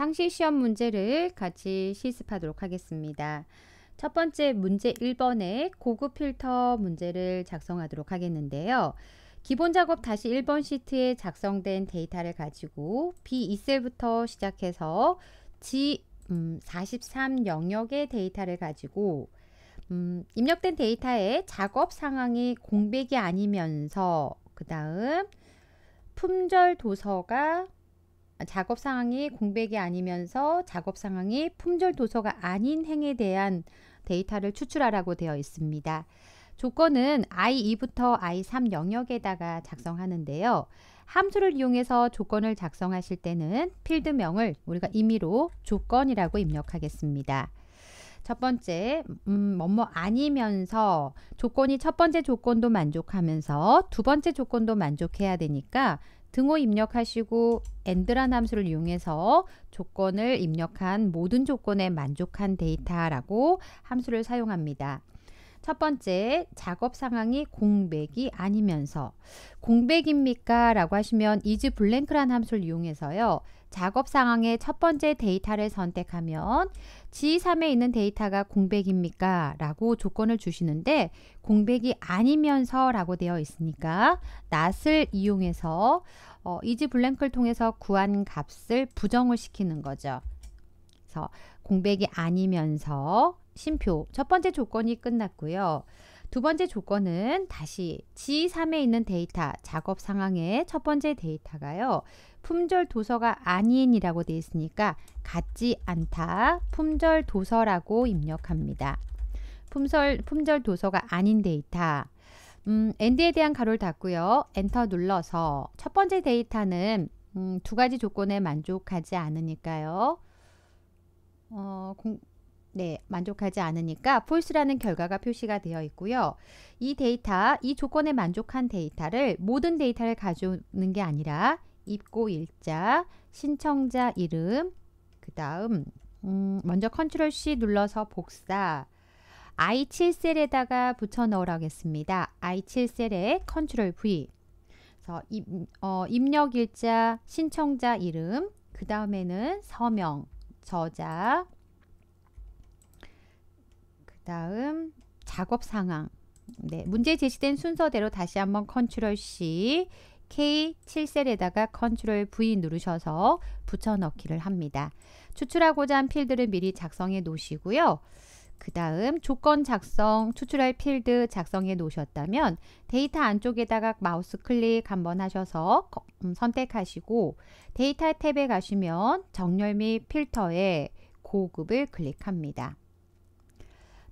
상시 시험 문제를 같이 실습하도록 하겠습니다. 첫 번째 문제 1번에 고급 필터 문제를 작성하도록 하겠는데요. 기본 작업 다시 1번 시트에 작성된 데이터를 가지고 B2셀부터 시작해서 G43 음, 영역의 데이터를 가지고 음, 입력된 데이터의 작업 상황이 공백이 아니면서 그 다음 품절 도서가 작업 상황이 공백이 아니면서 작업 상황이 품절 도서가 아닌 행에 대한 데이터를 추출하라고 되어 있습니다. 조건은 I2부터 I3 영역에다가 작성하는데요. 함수를 이용해서 조건을 작성하실 때는 필드명을 우리가 임의로 조건이라고 입력하겠습니다. 첫 번째, 음, 뭐뭐 아니면서 조건이 첫 번째 조건도 만족하면서 두 번째 조건도 만족해야 되니까 등호 입력하시고 and란 함수를 이용해서 조건을 입력한 모든 조건에 만족한 데이터라고 함수를 사용합니다. 첫 번째, 작업 상황이 공백이 아니면서 공백입니까? 라고 하시면 is blank란 함수를 이용해서요. 작업 상황의 첫 번째 데이터를 선택하면 G3에 있는 데이터가 공백입니까? 라고 조건을 주시는데 공백이 아니면서 라고 되어 있으니까 not을 이용해서 어, 이지 블랭크를 통해서 구한 값을 부정을 시키는 거죠. 그래서 공백이 아니면서 심표 첫 번째 조건이 끝났고요. 두 번째 조건은 다시 G3에 있는 데이터 작업 상황의 첫 번째 데이터가요. 품절 도서가 아닌이라고 되어 있으니까 같지 않다 품절 도서라고 입력합니다. 품절, 품절 도서가 아닌 데이터 음, 엔드에 대한 가로를 닫고요. 엔터 눌러서 첫 번째 데이터는 음, 두 가지 조건에 만족하지 않으니까요. 어, 공, 네, 만족하지 않으니까 false라는 결과가 표시가 되어 있고요. 이 데이터, 이 조건에 만족한 데이터를 모든 데이터를 가져오는 게 아니라 입고 일자, 신청자 이름, 그 다음 음, 먼저 컨트롤 C 눌러서 복사, I7셀에다가 붙여 넣으라고 했습니다. I7셀에 컨트롤 V 그래서 입, 어, 입력 일자, 신청자 이름, 그 다음에는 서명, 저자, 그 다음 작업 상황 네, 문제 제시된 순서대로 다시 한번 컨트롤 C K7셀에다가 컨트롤 V 누르셔서 붙여넣기를 합니다. 추출하고자 한 필드를 미리 작성해 놓으시고요. 그 다음 조건 작성, 추출할 필드 작성해 놓으셨다면 데이터 안쪽에다가 마우스 클릭 한번 하셔서 음, 선택하시고 데이터 탭에 가시면 정렬 및 필터에 고급을 클릭합니다.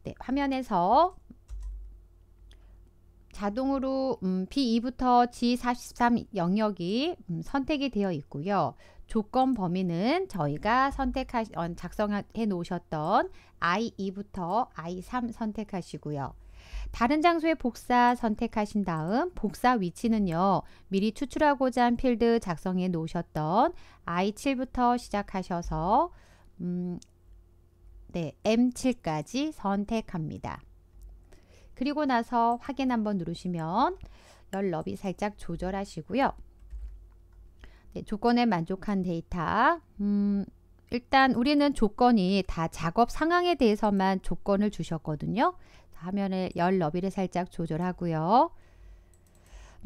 네, 화면에서 자동으로 음, B2부터 e G43 영역이 음, 선택이 되어 있고요. 조건 범위는 저희가 선택하 어, 작성해 놓으셨던 I2부터 I3 선택하시고요. 다른 장소의 복사 선택하신 다음 복사 위치는요. 미리 추출하고자 한 필드 작성해 놓으셨던 I7부터 시작하셔서 음, 네, M7까지 선택합니다. 그리고 나서 확인 한번 누르시면 연럽이 살짝 조절하시고요. 네, 조건에 만족한 데이터. 음, 일단 우리는 조건이 다 작업 상황에 대해서만 조건을 주셨거든요. 화면을 열 너비를 살짝 조절하고요.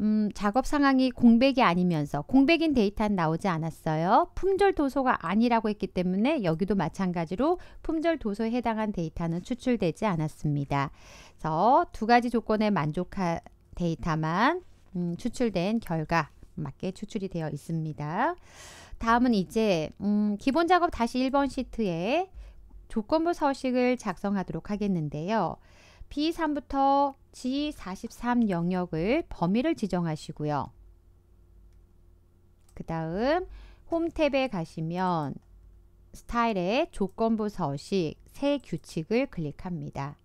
음, 작업 상황이 공백이 아니면서 공백인 데이터는 나오지 않았어요. 품절 도소가 아니라고 했기 때문에 여기도 마찬가지로 품절 도소에 해당한 데이터는 추출되지 않았습니다. 그래서 두 가지 조건에 만족한 데이터만 음, 추출된 결과 맞게 추출이 되어 있습니다. 다음은 이제 음, 기본 작업 다시 1번 시트에 조건부 서식을 작성하도록 하겠는데요. B3부터 G43 영역을 범위를 지정하시고요. 그 다음 홈 탭에 가시면 스타일의 조건부 서식 새 규칙을 클릭합니다.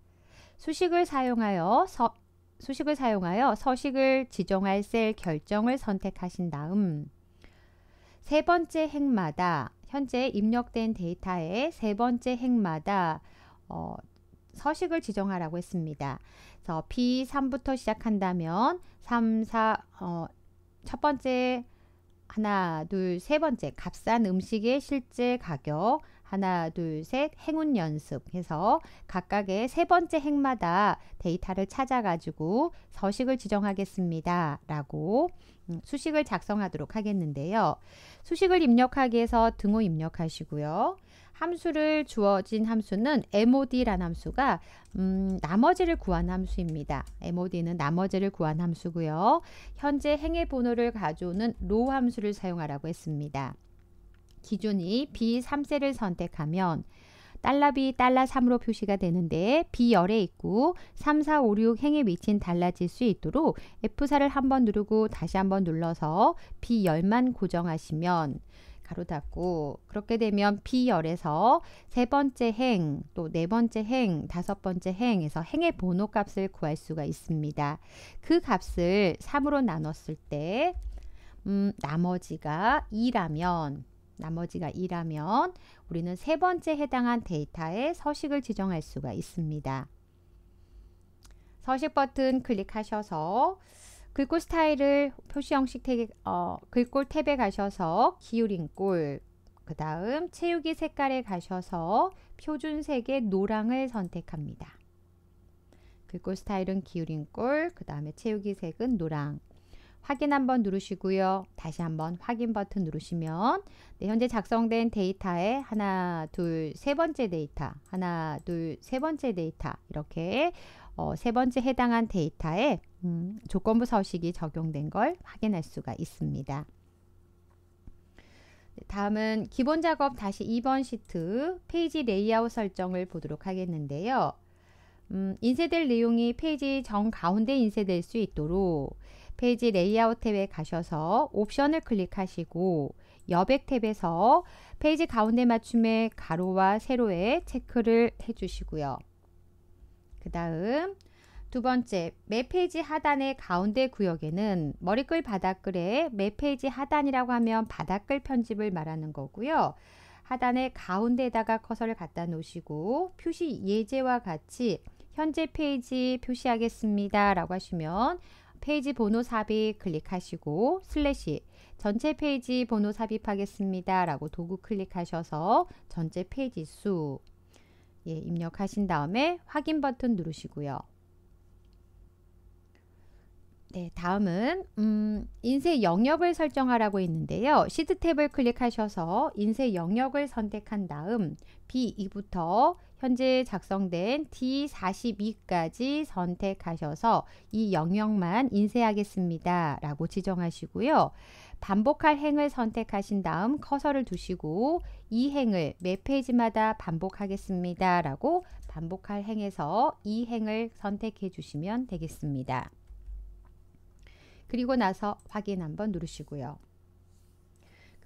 수식을 사용하여 서, 수식을 사용하여 서식을 지정할 셀 결정을 선택하신 다음 세 번째 행마다 현재 입력된 데이터의 세 번째 행마다 어, 서식을 지정하라고 했습니다. 그래서 B3부터 시작한다면 3, 4, 어, 첫 번째, 하나, 둘, 세 번째 값싼 음식의 실제 가격 하나, 둘, 셋 행운 연습해서 각각의 세 번째 행마다 데이터를 찾아가지고 서식을 지정하겠습니다. 라고 음, 수식을 작성하도록 하겠는데요. 수식을 입력하기 위해서 등호 입력하시고요. 함수를 주어진 함수는 m o d 란 함수가 음, 나머지를 구한 함수입니다. mod는 나머지를 구한 함수고요. 현재 행의 번호를 가져오는 row 함수를 사용하라고 했습니다. 기준이 B3셀을 선택하면 달러 비 달러 3으로 표시가 되는데 B열에 있고 3, 4, 5, 6 행의 위치는 달라질 수 있도록 F4를 한번 누르고 다시 한번 눌러서 B열만 고정하시면 가로 닫고 그렇게 되면 B열에서 세 번째 행, 또 네 번째 행, 다섯 번째 행에서 행의 번호 값을 구할 수가 있습니다. 그 값을 3으로 나눴을 때 음, 나머지가 2라면 나머지가 2라면 우리는 세 번째 해당한 데이터의 서식을 지정할 수가 있습니다. 서식 버튼 클릭하셔서 글꼴 스타일을 표시 형식 태그, 어, 글꼴 탭에 가셔서 기울인 꼴, 그 다음 채우기 색깔에 가셔서 표준색의 노랑을 선택합니다. 글꼴 스타일은 기울인 꼴, 그 다음에 채우기 색은 노랑. 확인 한번 누르시고요. 다시 한번 확인 버튼 누르시면 네, 현재 작성된 데이터에 하나, 둘, 세 번째 데이터 하나, 둘, 세 번째 데이터 이렇게 어, 세 번째 해당한 데이터에 음, 조건부 서식이 적용된 걸 확인할 수가 있습니다. 네, 다음은 기본 작업 다시 2번 시트 페이지 레이아웃 설정을 보도록 하겠는데요. 음, 인쇄될 내용이 페이지 정 가운데 인쇄될 수 있도록 페이지 레이아웃 탭에 가셔서 옵션을 클릭하시고 여백 탭에서 페이지 가운데 맞춤의 가로와 세로에 체크를 해주시고요. 그 다음 두 번째, 맵 페이지 하단의 가운데 구역에는 머리글 바닥글에 맵 페이지 하단이라고 하면 바닥글 편집을 말하는 거고요. 하단의 가운데에다가 커서를 갖다 놓으시고 표시 예제와 같이 현재 페이지 표시하겠습니다 라고 하시면 페이지 번호 삽입 클릭하시고 슬래시 전체 페이지 번호 삽입하겠습니다. 라고 도구 클릭하셔서 전체 페이지 수 예, 입력하신 다음에 확인 버튼 누르시고요. 네, 다음은 음, 인쇄 영역을 설정하라고 있는데요시드 탭을 클릭하셔서 인쇄 영역을 선택한 다음 B2부터 현재 작성된 D42까지 선택하셔서 이 영역만 인쇄하겠습니다. 라고 지정하시고요. 반복할 행을 선택하신 다음 커서를 두시고 이 행을 매 페이지마다 반복하겠습니다. 라고 반복할 행에서 이 행을 선택해 주시면 되겠습니다. 그리고 나서 확인 한번 누르시고요.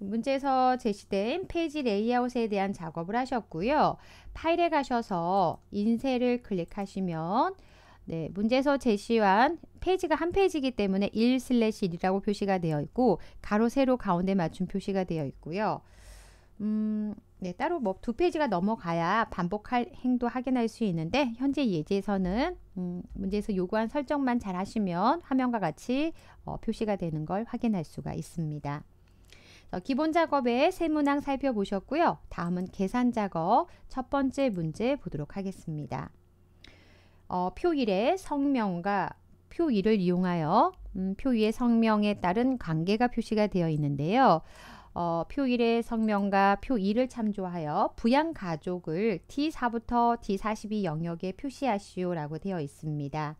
문제에서 제시된 페이지 레이아웃에 대한 작업을 하셨고요. 파일에 가셔서 인쇄를 클릭하시면 네, 문제에서 제시한 페이지가 한 페이지이기 때문에 1 슬래시 1이라고 표시가 되어 있고 가로 세로 가운데 맞춤 표시가 되어 있고요. 음, 네, 따로 뭐 두 페이지가 넘어가야 반복할 행도 확인할 수 있는데 현재 예제에서는 음, 문제에서 요구한 설정만 잘 하시면 화면과 같이 어, 표시가 되는 걸 확인할 수가 있습니다. 어, 기본 작업의 세 문항 살펴보셨고요. 다음은 계산 작업 첫 번째 문제 보도록 하겠습니다. 어, 표 1의 성명과 표 2를 이용하여 음, 표 2의 성명에 따른 관계가 표시가 되어 있는데요. 어, 표 1의 성명과 표 2를 참조하여 부양 가족을 T4부터 T42 영역에 표시하시오라고 되어 있습니다.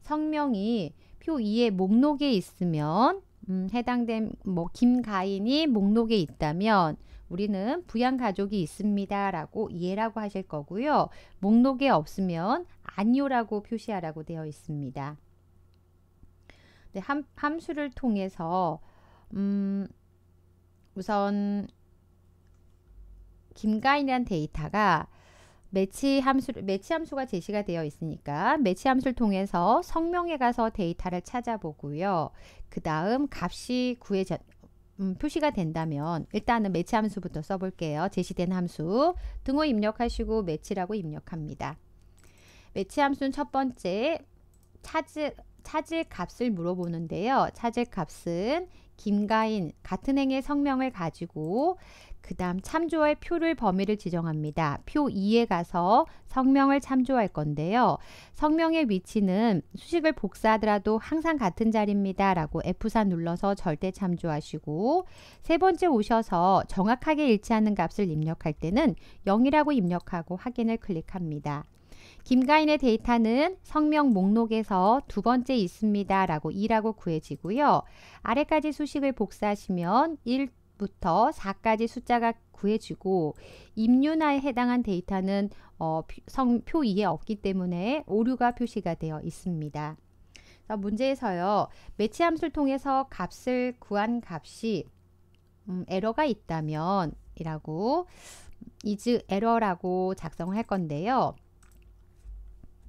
성명이 표 2의 목록에 있으면 음, 해당된 뭐 김가인이 목록에 있다면 우리는 부양 가족이 있습니다라고 예라고 하실 거고요. 목록에 없으면 아니요라고 표시하라고 되어 있습니다. 네, 함, 함수를 통해서 음, 우선 김가인이란 데이터가 매치 함수 매치 함수가 제시가 되어 있으니까 매치 함수를 통해서 성명에 가서 데이터를 찾아보고요. 그 다음 값이 구해 음, 표시가 된다면 일단은 매치 함수부터 써볼게요. 제시된 함수 등호 입력하시고 매치라고 입력합니다. 매치 함수는 첫 번째 찾을 찾을 값을 물어보는데요. 찾을 값은 김가인 같은 행의 성명을 가지고 그 다음 참조의 표를 범위를 지정합니다. 표 2에 가서 성명을 참조할 건데요. 성명의 위치는 수식을 복사하더라도 항상 같은 자리입니다. 라고 F4 눌러서 절대 참조하시고 세 번째 오셔서 정확하게 일치하는 값을 입력할 때는 0이라고 입력하고 확인을 클릭합니다. 김가인의 데이터는 성명 목록에서 두 번째 있습니다. 라고 2라고 구해지고요. 아래까지 수식을 복사하시면 1부터 4까지 숫자가 구해지고 임유나에 해당한 데이터는 어, 성표 2에 없기 때문에 오류가 표시가 되어 있습니다. 문제에서요. 매치 함수를 통해서 값을 구한 값이 음, 에러가 있다면 이라고 이즈 음, 에러라고 작성할 건데요.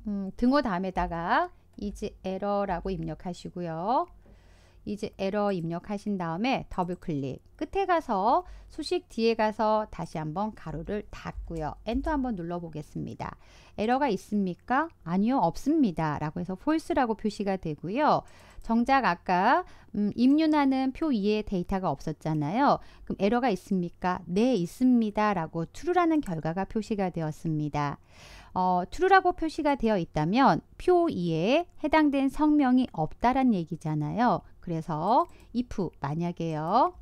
음, 등호 다음에다가 이지 에러라고 입력하시고요. 이제 에러 입력하신 다음에 더블 클릭 끝에 가서 수식 뒤에 가서 다시 한번 가로를 닫고요 엔터 한번 눌러 보겠습니다 에러가 있습니까 아니요 없습니다 라고 해서 false라고 표시가 되고요 정작 아까 음, 입륜하는 표 2에 데이터가 없었잖아요 그럼 에러가 있습니까 네 있습니다 라고 true라는 결과가 표시가 되었습니다 어, true라고 표시가 되어 있다면 표 2에 해당된 성명이 없다란 얘기잖아요. 그래서 if 만약에요.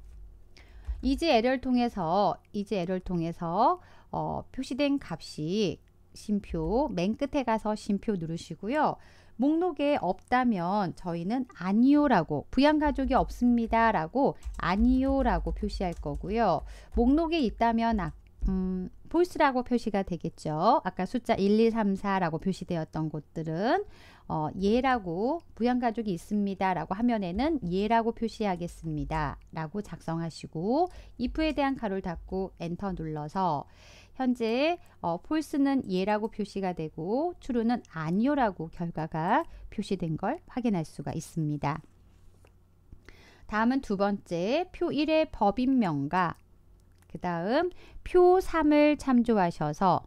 이제 에러 통해서 이제 에러 통해서 어, 표시된 값이 심표 맨 끝에 가서 심표 누르시고요. 목록에 없다면 저희는 아니요라고 부양가족이 없습니다 라고 아니요라고 표시할 거고요. 목록에 있다면 아, 음, f 스라고 표시가 되겠죠. 아까 숫자 1, 2, 3, 4라고 표시되었던 곳들은 어, 예라고 부양가족이 있습니다. 라고 화면에는 예라고 표시하겠습니다. 라고 작성하시고 if에 대한 가로를 닫고 엔터 눌러서 현재 어, f a 는 예라고 표시가 되고 true는 아니요라고 결과가 표시된 걸 확인할 수가 있습니다. 다음은 두 번째 표 1의 법인명과 그 다음 표 3을 참조하셔서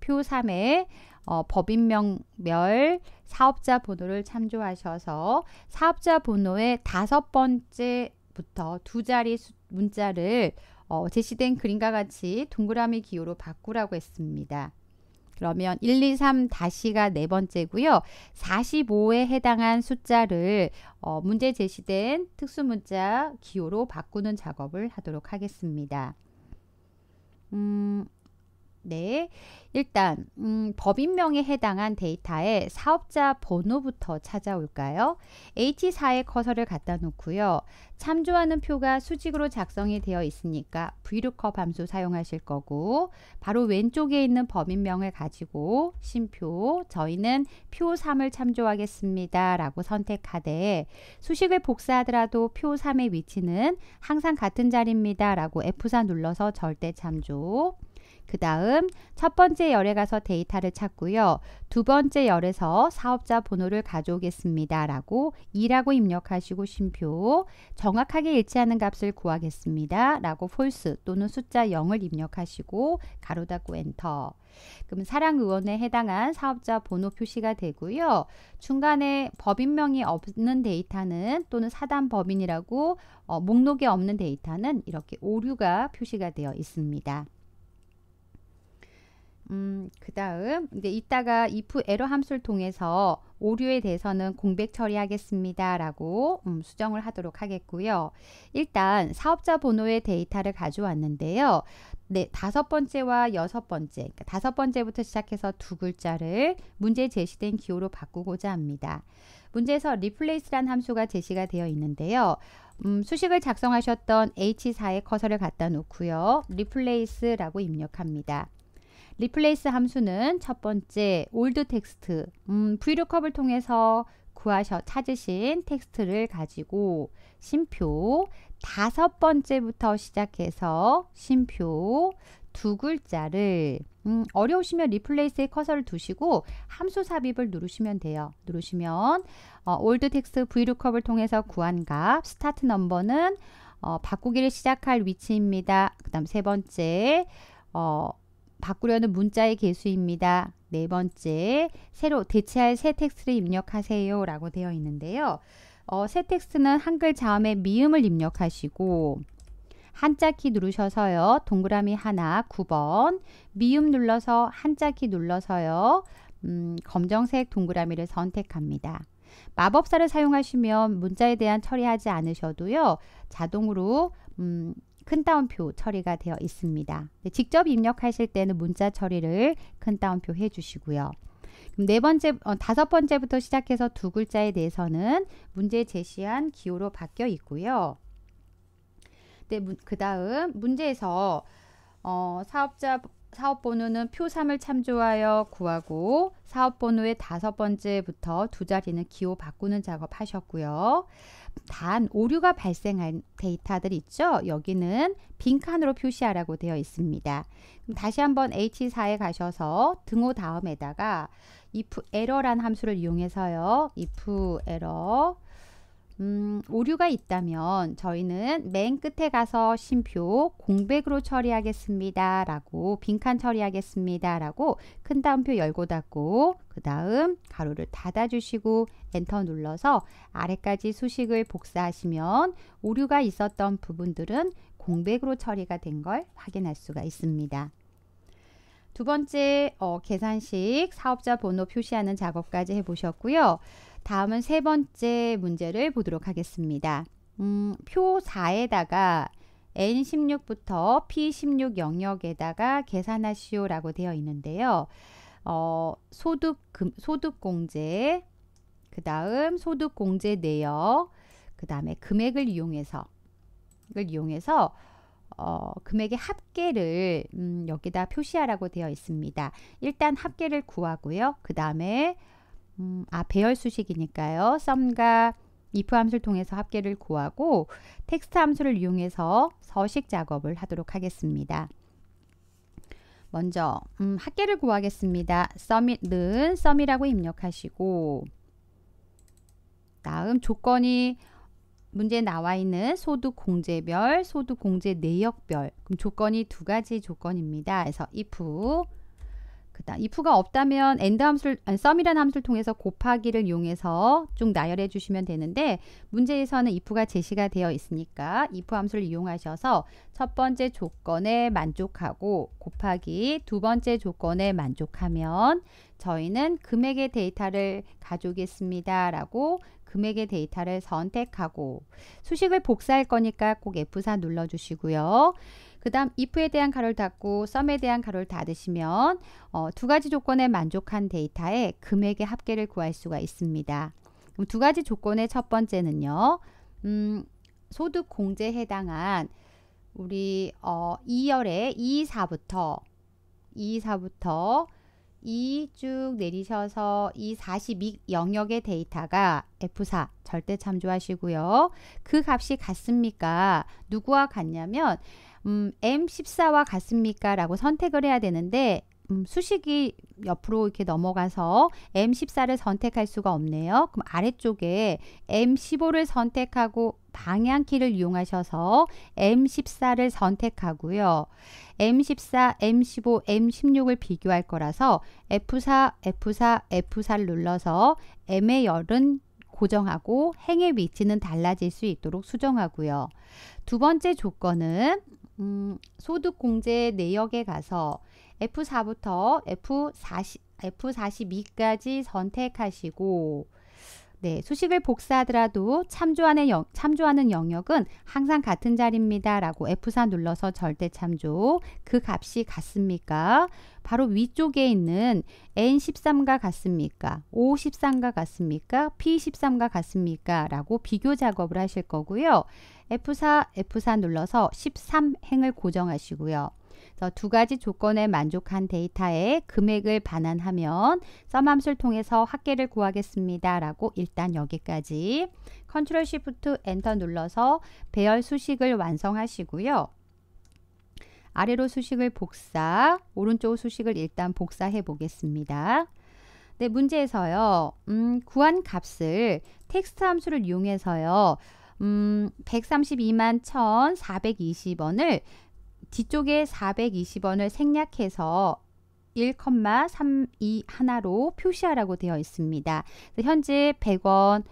표 3에 어, 법인명별 사업자 번호를 참조하셔서 사업자 번호의 다섯 번째부터 두 자리 수, 문자를 어, 제시된 그림과 같이 동그라미 기호로 바꾸라고 했습니다. 그러면 1, 2, 3 다시가 네 번째고요. 45에 해당한 숫자를 어, 문제 제시된 특수문자 기호로 바꾸는 작업을 하도록 하겠습니다. 음, 네. 일단 음, 법인명에 해당한 데이터에 사업자 번호부터 찾아올까요? H4에 커서를 갖다 놓고요. 참조하는 표가 수직으로 작성이 되어 있으니까 v l o o 함수 사용하실 거고 바로 왼쪽에 있는 법인명을 가지고 신표 저희는 표 3을 참조하겠습니다. 라고 선택하되 수식을 복사하더라도 표 3의 위치는 항상 같은 자리입니다. 라고 F4 눌러서 절대 참조 그 다음 첫 번째 열에 가서 데이터를 찾고요. 두 번째 열에서 사업자 번호를 가져오겠습니다. 라고 2라고 입력하시고 쉼표 정확하게 일치하는 값을 구하겠습니다. 라고 false 또는 숫자 0을 입력하시고 가로 닫고 엔터 그럼 사랑의원에 해당한 사업자 번호 표시가 되고요. 중간에 법인명이 없는 데이터는 또는 사단 법인이라고 어, 목록에 없는 데이터는 이렇게 오류가 표시가 되어 있습니다. 음, 그 다음 이제 이따가 if 에러 함수를 통해서 오류에 대해서는 공백 처리하겠습니다. 라고 음, 수정을 하도록 하겠고요. 일단 사업자 번호의 데이터를 가져왔는데요. 네, 다섯 번째와 여섯 번째, 그러니까 다섯 번째부터 시작해서 두 글자를 문제에 제시된 기호로 바꾸고자 합니다. 문제에서 replace란 함수가 제시가 되어 있는데요. 음, 수식을 작성하셨던 H4에 커서를 갖다 놓고요. replace라고 입력합니다. 리플레이스 함수는 첫 번째 올드 텍스트 음, vlookup 을 통해서 구하셔 찾으신 텍스트를 가지고 심표 다섯 번째부터 시작해서 심표 두 글자를 음, 어려우시면 리플레이스에 커서를 두시고 함수 삽입을 누르시면 돼요. 누르시면 어, 올드 텍스트 vlookup을 통해서 구한 값 스타트 넘버는 어, 바꾸기를 시작할 위치입니다. 그 다음 세 번째 어, 바꾸려는 문자의 개수입니다. 네 번째, 새로 대체할 새 텍스트를 입력하세요. 라고 되어 있는데요. 어, 새 텍스트는 한글 자음의 미음을 입력하시고 한자키 누르셔서요. 동그라미 하나, 9번 미음 눌러서 한자키 눌러서요. 음, 검정색 동그라미를 선택합니다. 마법사를 사용하시면 문자에 대한 처리하지 않으셔도요. 자동으로 음, 큰 따옴표 처리가 되어 있습니다. 네, 직접 입력하실 때는 문자 처리를 큰 따옴표 해주시고요. 네 번째, 어, 다섯 번째부터 시작해서 두 글자에 대해서는 문제 제시한 기호로 바뀌어 있고요. 네, 그 다음 문제에서 어, 사업자 사업 번호는 표 3을 참조하여 구하고 사업 번호의 다섯 번째부터 두 자리는 기호 바꾸는 작업 하셨고요. 단 오류가 발생한 데이터들 있죠. 여기는 빈칸으로 표시하라고 되어 있습니다. 그럼 다시 한번 H4에 가셔서 등호 다음에다가 if error란 함수를 이용해서요. if error 음, 오류가 있다면 저희는 맨 끝에 가서 심표 공백으로 처리하겠습니다. 라고 빈칸 처리하겠습니다. 라고 큰 따옴표 열고 닫고 그 다음 가로를 닫아주시고 엔터 눌러서 아래까지 수식을 복사하시면 오류가 있었던 부분들은 공백으로 처리가 된 걸 확인할 수가 있습니다. 두 번째 어, 계산식 사업자 번호 표시하는 작업까지 해보셨고요. 다음은 세 번째 문제를 보도록 하겠습니다. 음, 표 4에다가 N16부터 P16 영역에다가 계산하시오 라고 되어 있는데요. 어, 소득, 금, 소득공제, 그 다음 소득공제 내역, 그 다음에 금액을 이용해서, 을 이용해서 어, 금액의 합계를 음, 여기다 표시하라고 되어 있습니다. 일단 합계를 구하고요. 그 다음에 음, 아 배열 수식이니까요. 썸과 if 함수를 통해서 합계를 구하고 텍스트 함수를 이용해서 서식 작업을 하도록 하겠습니다. 먼저 음, 합계를 구하겠습니다. 썸은 썸이라고 입력하시고 다음 조건이 문제에 나와 있는 소득 공제별, 소득 공제 내역별 그럼 조건이 두 가지 조건입니다. 그래서 if 있다. if가 없다면 and 함수를 아니, sum이라는 함수를 통해서 곱하기를 이용해서 쭉 나열해 주시면 되는데 문제에서는 if가 제시가 되어 있으니까 if 함수를 이용하셔서 첫 번째 조건에 만족하고 곱하기 두 번째 조건에 만족하면 저희는 금액의 데이터를 가져오겠습니다. 라고 금액의 데이터를 선택하고 수식을 복사할 거니까 꼭 F4 눌러주시고요. 그 다음 if에 대한 가로를 닫고 sum에 대한 가로를 닫으시면 어, 두 가지 조건에 만족한 데이터의 금액의 합계를 구할 수가 있습니다. 그럼 두 가지 조건의 첫 번째는요. 음, 소득 공제 해당한 우리 어, 2열의 2, 4부터 2, 4부터 2쭉 내리셔서 이 42 영역의 데이터가 F4 절대 참조하시고요. 그 값이 같습니까? 누구와 같냐면 음, M14와 같습니까? 라고 선택을 해야 되는데 음, 수식이 옆으로 이렇게 넘어가서 M14를 선택할 수가 없네요. 그럼 아래쪽에 M15를 선택하고 방향키를 이용하셔서 M14를 선택하고요. M14, M15, M16을 비교할 거라서 F4, F4, F4를 눌러서 M의 열은 고정하고 행의 위치는 달라질 수 있도록 수정하고요. 두 번째 조건은 음, 소득공제 내역에 가서 F4부터 F40, F42까지 선택하시고 네, 수식을 복사하더라도 참조하는, 영, 참조하는 영역은 항상 같은 자리입니다. 라고 F4 눌러서 절대 참조. 그 값이 같습니까? 바로 위쪽에 있는 N13과 같습니까? O13과 같습니까? P13과 같습니까? 라고 비교 작업을 하실 거고요. F4, F4 눌러서 13행을 고정하시고요. 그래서 두 가지 조건에 만족한 데이터에 금액을 반환하면 썸함수를 통해서 합계를 구하겠습니다. 라고 일단 여기까지 컨트롤 시프트 엔터 눌러서 배열 수식을 완성하시고요. 아래로 수식을 복사, 오른쪽 수식을 일단 복사해 보겠습니다. 네, 문제에서요. 음, 구한 값을 텍스트 함수를 이용해서요. 음, 132만 1,420원을 뒤쪽에 420원을 생략해서 1,321로 표시하라고 되어 있습니다. 현재 100원,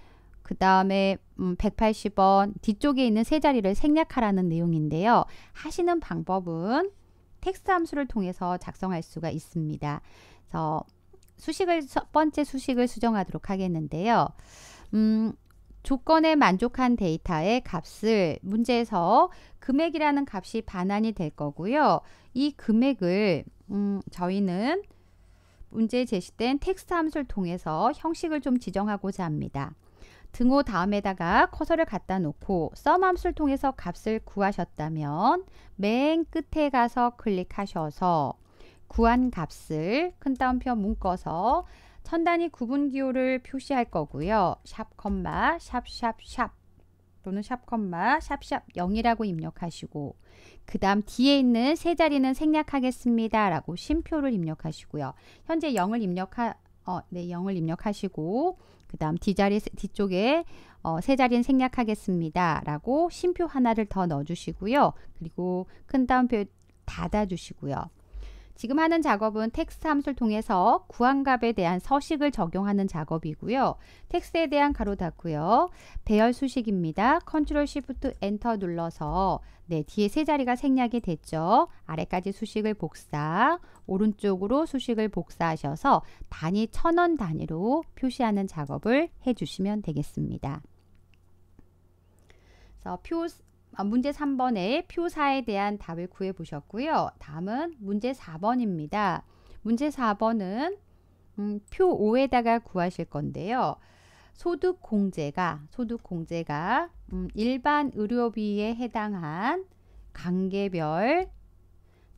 그 다음에 180원 음, 뒤쪽에 있는 세 자리를 생략하라는 내용인데요. 하시는 방법은 텍스트 함수를 통해서 작성할 수가 있습니다. 그래서 수식을 첫 번째 수식을 수정하도록 하겠는데요. 음, 조건에 만족한 데이터의 값을 문제에서 금액이라는 값이 반환이 될 거고요. 이 금액을 음, 저희는 문제에 제시된 텍스트 함수를 통해서 형식을 좀 지정하고자 합니다. 등호 다음에다가 커서를 갖다 놓고 썸 함수를 통해서 값을 구하셨다면 맨 끝에 가서 클릭하셔서 구한 값을 큰 따옴표 묶어서 천단위 구분 기호를 표시할 거고요. 샵, 컴마, 샵, 샵, 샵 또는 샵, 컴마, 샵, 샵 0이라고 입력하시고 그 다음 뒤에 있는 세 자리는 생략하겠습니다. 라고 심표를 입력하시고요. 현재 0을 입력하 어, 네, 0을 입력하시고 그 다음 뒷자리 뒤쪽에 어, 세 자리는 생략하겠습니다. 라고 심표 하나를 더 넣어주시고요. 그리고 큰 따옴표 닫아주시고요. 지금 하는 작업은 텍스트 함수를 통해서 구한값에 대한 서식을 적용하는 작업이고요. 텍스트에 대한 가로 닫고요. 배열 수식입니다. 컨트롤 시프트 엔터 눌러서 네, 뒤에 세 자리가 생략이 됐죠. 아래까지 수식을 복사, 오른쪽으로 수식을 복사하셔서 단위 천원 단위로 표시하는 작업을 해주시면 되겠습니다. 표 아, 문제 3번의 표사에 대한 답을 구해 보셨고요. 다음은 문제 4번입니다. 문제 4번은 음, 표 5에다가 구하실 건데요. 소득 공제가 소득 공제가 음, 일반 의료비에 해당한 관계별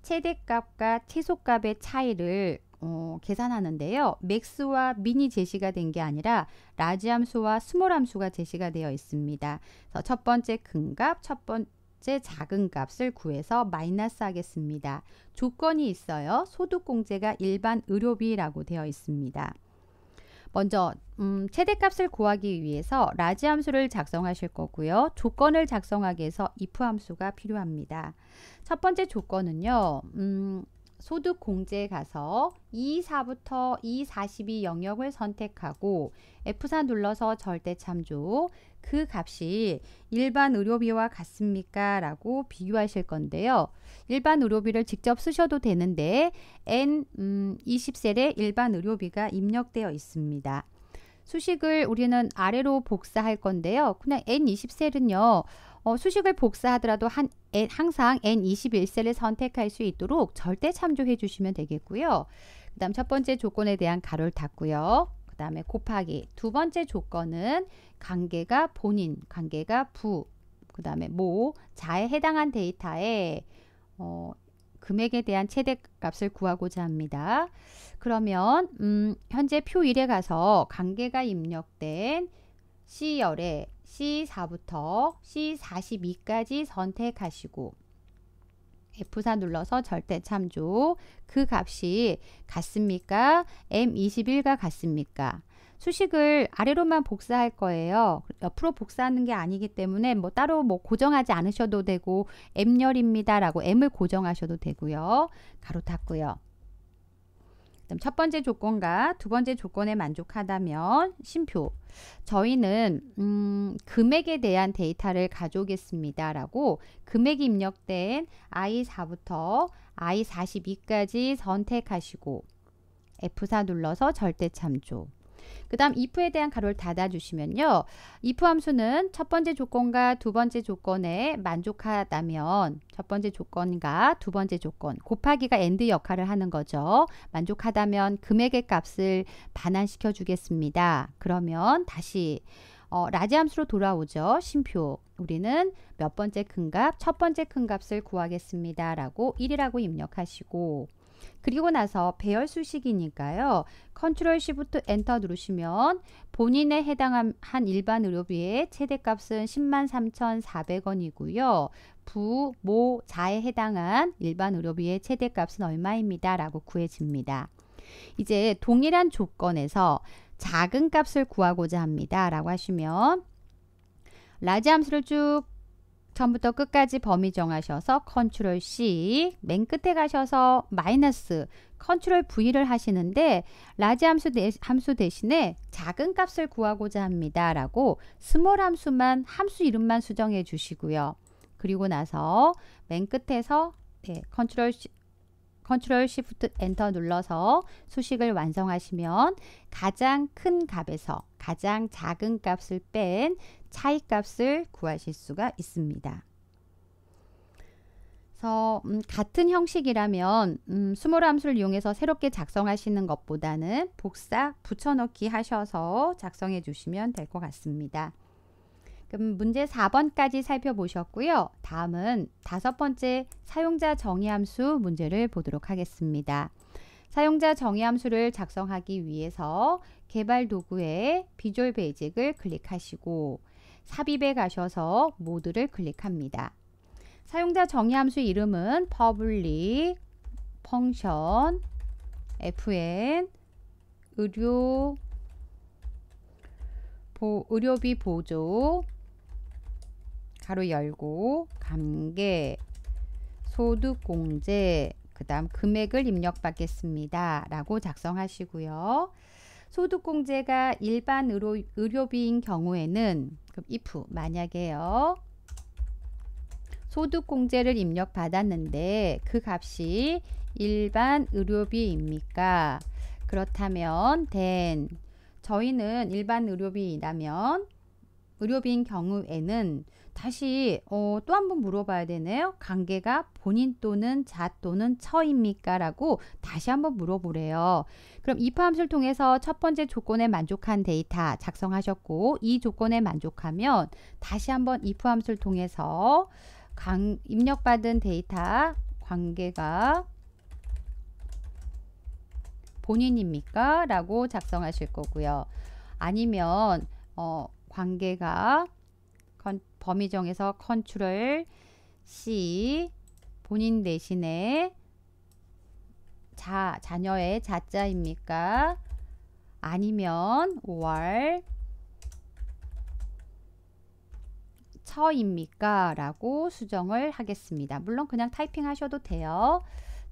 최대값과 최소값의 차이를 어, 계산하는데요. 맥스와 미니 제시가 된 게 아니라 라지 함수와 스몰 함수가 제시가 되어 있습니다. 그래서 첫 번째 큰값, 첫 번째 작은 값을 구해서 마이너스 하겠습니다. 조건이 있어요. 소득공제가 일반 의료비라고 되어 있습니다. 먼저 음, 최대값을 구하기 위해서 라지 함수를 작성하실 거고요. 조건을 작성하기 위해서 if 함수가 필요합니다. 첫 번째 조건은요. 음, 소득 공제에 가서 E4부터 E42 영역을 선택하고 F4 눌러서 절대 참조 그 값이 일반 의료비와 같습니까? 라고 비교하실 건데요. 일반 의료비를 직접 쓰셔도 되는데 N 음, 20셀에 일반 의료비가 입력되어 있습니다. 수식을 우리는 아래로 복사할 건데요. 그냥 N20셀은요. 어, 수식을 복사하더라도 한, 항상 N21셀을 선택할 수 있도록 절대 참조해 주시면 되겠고요. 그 다음 첫 번째 조건에 대한 가로를 닫고요. 그 다음에 곱하기 두 번째 조건은 관계가 본인, 관계가 부, 그 다음에 모, 자에 해당한 데이터에 어, 금액에 대한 최대값을 구하고자 합니다. 그러면 음, 현재 표 1에 가서 관계가 입력된 C열에 C4부터 C42까지 선택하시고 F4 눌러서 절대 참조 그 값이 같습니까? M21과 같습니까? 수식을 아래로만 복사할 거예요. 옆으로 복사하는 게 아니기 때문에 뭐 따로 뭐 고정하지 않으셔도 되고 M열입니다라고 M을 고정하셔도 되고요. 가로 탔고요. 첫 번째 조건과 두 번째 조건에 만족하다면 심표 저희는 음, 금액에 대한 데이터를 가져오겠습니다 라고 금액이 입력된 I4부터 I42까지 선택하시고 F4 눌러서 절대 참조 그 다음 if에 대한 가로를 닫아주시면요. if 함수는 첫 번째 조건과 두 번째 조건에 만족하다면 첫 번째 조건과 두 번째 조건 곱하기가 엔드 역할을 하는 거죠. 만족하다면 금액의 값을 반환시켜 주겠습니다. 그러면 다시 어, 라지 함수로 돌아오죠. 심표 우리는 몇 번째 큰 값, 첫 번째 큰 값을 구하겠습니다. 라고 1이라고 입력하시고 그리고 나서 배열 수식이니까요. 컨트롤 Shift 엔터 누르시면 본인에 해당한 일반 의료비의 최대값은 1 0 3,400원이고요. 부, 모, 자에 해당한 일반 의료비의 최대값은 얼마입니다. 라고 구해집니다. 이제 동일한 조건에서 작은 값을 구하고자 합니다. 라고 하시면 라지 함수를 쭉 처음부터 끝까지 범위 정하셔서 컨트롤 C 맨 끝에 가셔서 마이너스 컨트롤 V를 하시는데 라지 함수, 대, 함수 대신에 작은 값을 구하고자 합니다. 라고 스몰 함수만 함수 이름만 수정해 주시고요. 그리고 나서 맨 끝에서 네, 컨트롤 C, 컨트롤 쉬프트 엔터 눌러서 수식을 완성하시면 가장 큰 값에서 가장 작은 값을 뺀 차이값을 구하실 수가 있습니다. 그래서 음, 같은 형식이라면 음, 스몰 함수를 이용해서 새롭게 작성하시는 것보다는 복사 붙여넣기 하셔서 작성해 주시면 될 것 같습니다. 그럼 문제 4번까지 살펴보셨고요. 다음은 다섯 번째 사용자 정의 함수 문제를 보도록 하겠습니다. 사용자 정의 함수를 작성하기 위해서 개발 도구에 비주얼 베이직을 클릭하시고 삽입에 가셔서 모드를 클릭합니다. 사용자 정의 함수 이름은 public function fn 의료 보, 의료비 보조 가로 열고 감계 소득공제 그 다음 금액을 입력받겠습니다. 라고 작성하시고요. 소득공제가 일반 의료, 의료비인 경우에는 그럼 if 만약에요. 소득공제를 입력받았는데 그 값이 일반 의료비입니까? 그렇다면 된 저희는 일반 의료비라면 의료비인 경우에는 다시 어, 또 한 번 물어봐야 되네요. 관계가 본인 또는 자 또는 처입니까? 라고 다시 한번 물어보래요. 그럼 이 파함수를 통해서 첫 번째 조건에 만족한 데이터 작성하셨고 이 조건에 만족하면 다시 한번 이 파함수를 통해서 강, 입력받은 데이터 관계가 본인입니까? 라고 작성하실 거고요. 아니면 어, 관계가 컨, 범위 정에서 컨트롤 C 본인 대신에 자, 자녀의 자자입니까? 아니면 월 처입니까? 라고 수정을 하겠습니다. 물론 그냥 타이핑 하셔도 돼요.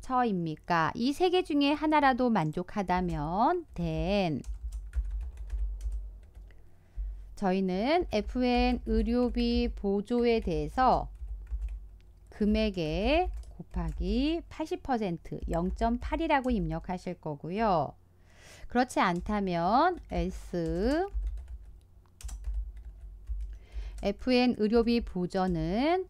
처입니까? 이 세 개 중에 하나라도 만족하다면 then 저희는 FN 의료비 보조에 대해서 금액의 곱하기 80% 0.8이라고 입력하실 거고요. 그렇지 않다면 else FN 의료비 보전은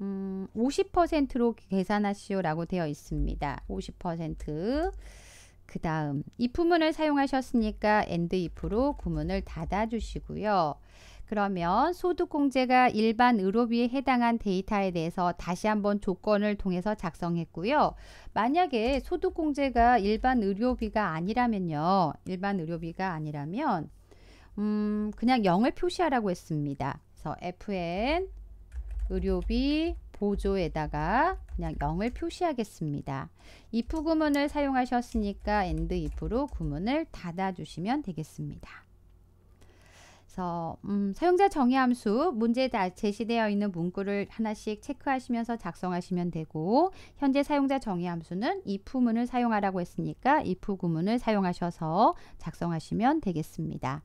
음, 50%로 계산하시오 라고 되어 있습니다. 50%그 다음 if문을 사용하셨으니까 and if로 구문을 닫아주시고요. 그러면 소득공제가 일반 의료비에 해당한 데이터에 대해서 다시 한번 조건을 통해서 작성했고요. 만약에 소득공제가 일반 의료비가 아니라면요. 일반 의료비가 아니라면 음, 그냥 0을 표시하라고 했습니다. 그래서 fn 의료비 보조에다가 그냥 0을 표시하겠습니다. if 구문을 사용하셨으니까 and if로 구문을 닫아주시면 되겠습니다. 그래서 음, 사용자 정의 함수 문제에 제시되어 있는 문구를 하나씩 체크하시면서 작성하시면 되고 현재 사용자 정의 함수는 if 문을 사용하라고 했으니까 if 구문을 사용하셔서 작성하시면 되겠습니다.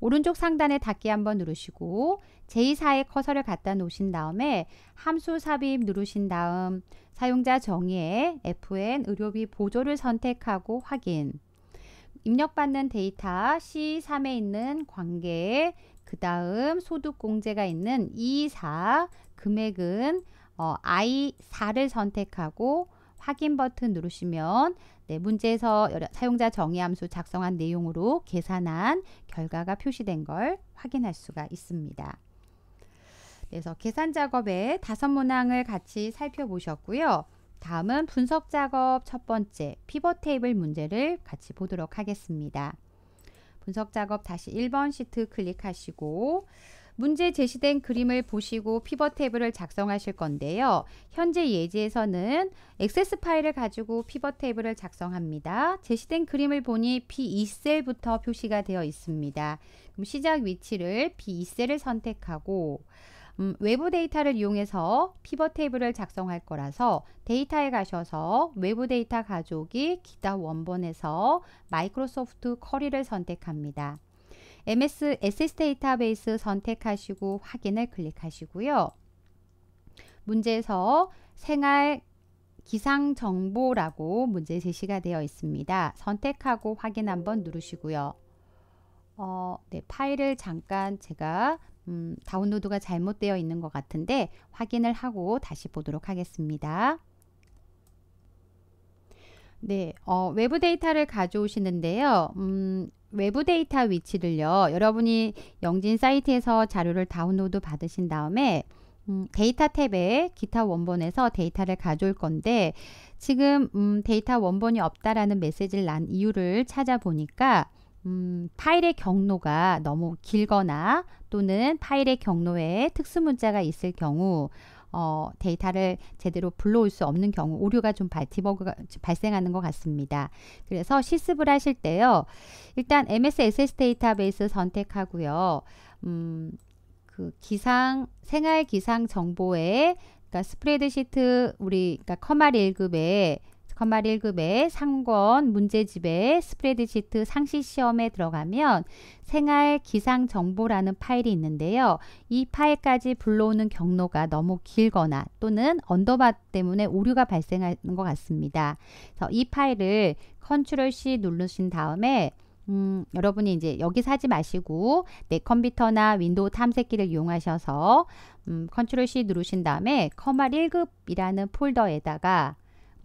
오른쪽 상단에 닫기 한번 누르시고 제2사의 커서를 갖다 놓으신 다음에 함수 삽입 누르신 다음 사용자 정의에 FN 의료비 보조를 선택하고 확인 입력받는 데이터 C3에 있는 관계 그 다음 소득공제가 있는 E4 금액은 어, I4를 선택하고 확인 버튼 누르시면 네, 문제에서 사용자 정의 함수 작성한 내용으로 계산한 결과가 표시된 걸 확인할 수가 있습니다. 그래서 계산 작업의 다섯 문항을 같이 살펴보셨고요. 다음은 분석 작업 첫 번째 피벗 테이블 문제를 같이 보도록 하겠습니다. 분석 작업 다시 1번 시트 클릭하시고 문제 제시된 그림을 보시고 피벗 테이블을 작성하실 건데요. 현재 예제에서는 액세스 파일을 가지고 피벗 테이블을 작성합니다. 제시된 그림을 보니 B2셀부터 표시가 되어 있습니다. 그럼 시작 위치를 B2셀을 선택하고 음, 외부 데이터를 이용해서 피벗 테이블을 작성할 거라서 데이터에 가셔서 외부 데이터 가져오기 기타 원본에서 마이크로소프트 커리를 선택합니다. MS SS 데이터베이스 선택하시고 확인을 클릭하시고요. 문제에서 생활 기상정보라고 문제 제시가 되어 있습니다. 선택하고 확인 한번 누르시고요. 어, 네, 파일을 잠깐 제가 음, 다운로드가 잘못되어 있는 것 같은데 확인을 하고 다시 보도록 하겠습니다. 네, 어, 외부 데이터를 가져오시는데요. 음, 외부 데이터 위치를요. 여러분이 영진 사이트에서 자료를 다운로드 받으신 다음에 음, 데이터 탭에 기타 원본에서 데이터를 가져올 건데 지금 음, 데이터 원본이 없다라는 메시지를 난 이유를 찾아보니까 음, 파일의 경로가 너무 길거나 또는 파일의 경로에 특수 문자가 있을 경우 어, 데이터를 제대로 불러올 수 없는 경우 오류가 좀 발티버그가 발생하는 것 같습니다. 그래서 실습을 하실 때요. 일단 MS SS 데이터베이스 선택하고요. 음, 그 기상 생활 기상 정보에 그러니까 스프레드시트 우리 그러니까 커말 1급에 1급의 상권, 문제집에 스프레드시트 상시시험에 들어가면 생활 기상 정보라는 파일이 있는데요. 이 파일까지 불러오는 경로가 너무 길거나 또는 언더바 때문에 오류가 발생하는 것 같습니다. 그래서 이 파일을 컨트롤 C 누르신 다음에 음, 여러분이 이제 여기 사지 마시고 내 컴퓨터나 윈도우 탐색기를 이용하셔서 음, 컨트롤 C 누르신 다음에 커마 1급이라는 폴더에다가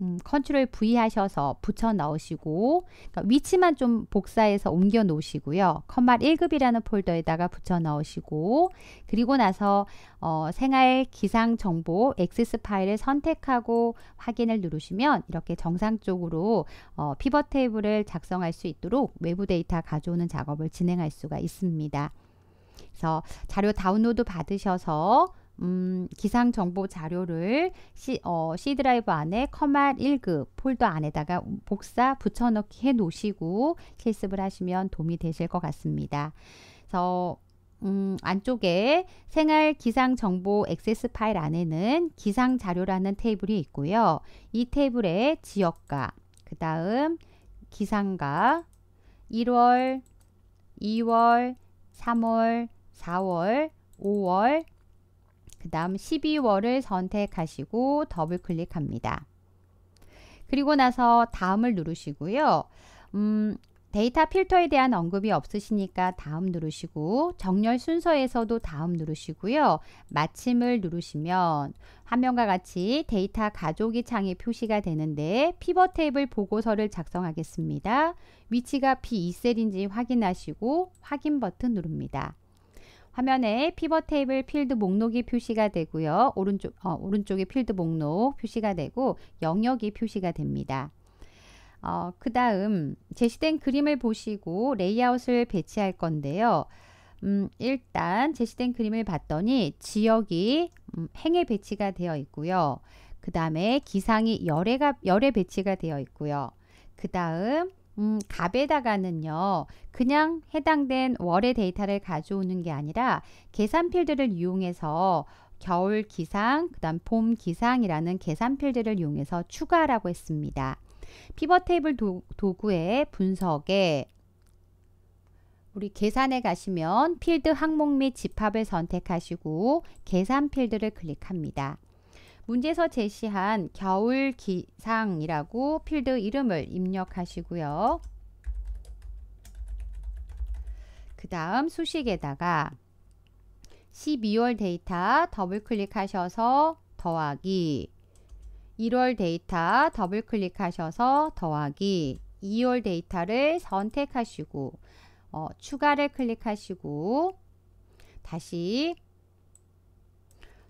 음, 컨트롤 V 하셔서 붙여 넣으시고 그러니까 위치만 좀 복사해서 옮겨 놓으시고요. 컴마 1급이라는 폴더에다가 붙여 넣으시고 그리고 나서 어, 생활 기상 정보 액세스 파일을 선택하고 확인을 누르시면 이렇게 정상적으로 어, 피벗 테이블을 작성할 수 있도록 외부 데이터 가져오는 작업을 진행할 수가 있습니다. 그래서 자료 다운로드 받으셔서 음, 기상 정보 자료를 C, 어, C 드라이브 안에 커만 1급 폴더 안에다가 복사 붙여넣기 해 놓으시고 실습을 하시면 도움이 되실 것 같습니다. 그래서 음, 안쪽에 생활 기상 정보 액세스 파일 안에는 기상 자료라는 테이블이 있고요. 이 테이블에 지역과 그 다음 기상과 1월, 2월, 3월, 4월, 5월, 그 다음 12월을 선택하시고 더블 클릭합니다. 그리고 나서 다음을 누르시고요. 음, 데이터 필터에 대한 언급이 없으시니까 다음 누르시고 정렬 순서에서도 다음 누르시고요. 마침을 누르시면 화면과 같이 데이터 가족이 창에 표시가 되는데 피벗 테이블 보고서를 작성하겠습니다. 위치가 B2셀인지 확인하시고 확인 버튼 누릅니다. 화면에 피벗 테이블 필드 목록이 표시가 되고요. 오른쪽, 어, 오른쪽에 필드 목록 표시가 되고 영역이 표시가 됩니다. 어, 그 다음 제시된 그림을 보시고 레이아웃을 배치할 건데요. 음, 일단 제시된 그림을 봤더니 지역이 음, 행에 배치가 되어 있고요. 그 다음에 기상이 열에가 열에 배치가 되어 있고요. 그 다음 음, 값에다가는요, 그냥 해당된 월의 데이터를 가져오는 게 아니라 계산 필드를 이용해서 겨울 기상, 그 다음 봄 기상이라는 계산 필드를 이용해서 추가라고 하 했습니다. 피벗 테이블 도, 구의 분석에 우리 계산에 가시면 필드 항목 및 집합을 선택하시고 계산 필드를 클릭합니다. 문제에서 제시한 겨울 기상이라고 필드 이름을 입력하시고요. 그 다음 수식에다가 12월 데이터 더블 클릭하셔서 더하기 1월 데이터 더블 클릭하셔서 더하기 2월 데이터를 선택하시고 어, 추가를 클릭하시고 다시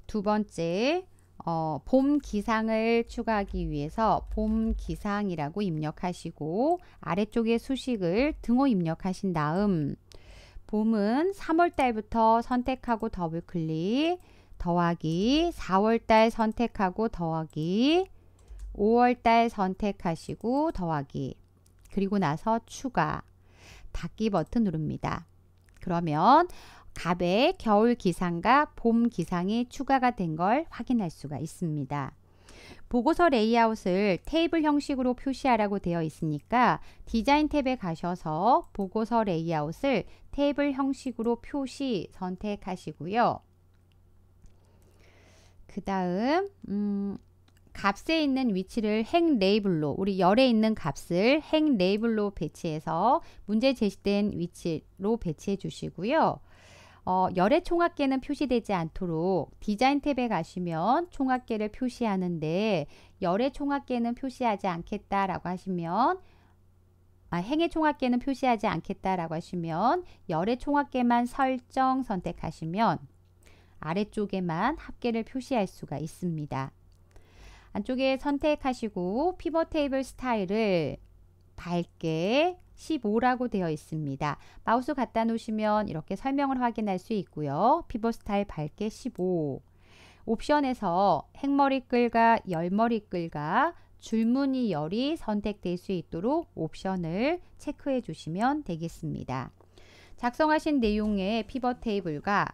두 번째 어, 봄 기상을 추가하기 위해서 봄 기상이라고 입력하시고 아래쪽에 수식을 등호 입력하신 다음 봄은 3월달부터 선택하고 더블 클릭 더하기 4월달 선택하고 더하기 5월달 선택하시고 더하기 그리고 나서 추가 닫기 버튼 누릅니다. 그러면 갑에 겨울 기상과 봄 기상이 추가가 된 걸 확인할 수가 있습니다. 보고서 레이아웃을 테이블 형식으로 표시하라고 되어 있으니까 디자인 탭에 가셔서 보고서 레이아웃을 테이블 형식으로 표시 선택하시고요. 그 다음 음, 값에 있는 위치를 행 레이블로 우리 열에 있는 값을 행 레이블로 배치해서 문제 제시된 위치로 배치해 주시고요. 어, 열의 총합계는 표시되지 않도록 디자인 탭에 가시면 총합계를 표시하는데 열의 총합계는 표시하지 않겠다라고 하시면 아, 행의 총합계는 표시하지 않겠다라고 하시면 열의 총합계만 설정 선택하시면 아래쪽에만 합계를 표시할 수가 있습니다. 안쪽에 선택하시고 피벗 테이블 스타일을 밝게 15라고 되어 있습니다. 마우스 갖다 놓으시면 이렇게 설명을 확인할 수 있고요. 피벗 스타일 밝게 15 옵션에서 행머리 끌과 열머리 끌과 줄무늬 열이 선택될 수 있도록 옵션을 체크해 주시면 되겠습니다. 작성하신 내용의 피벗 테이블과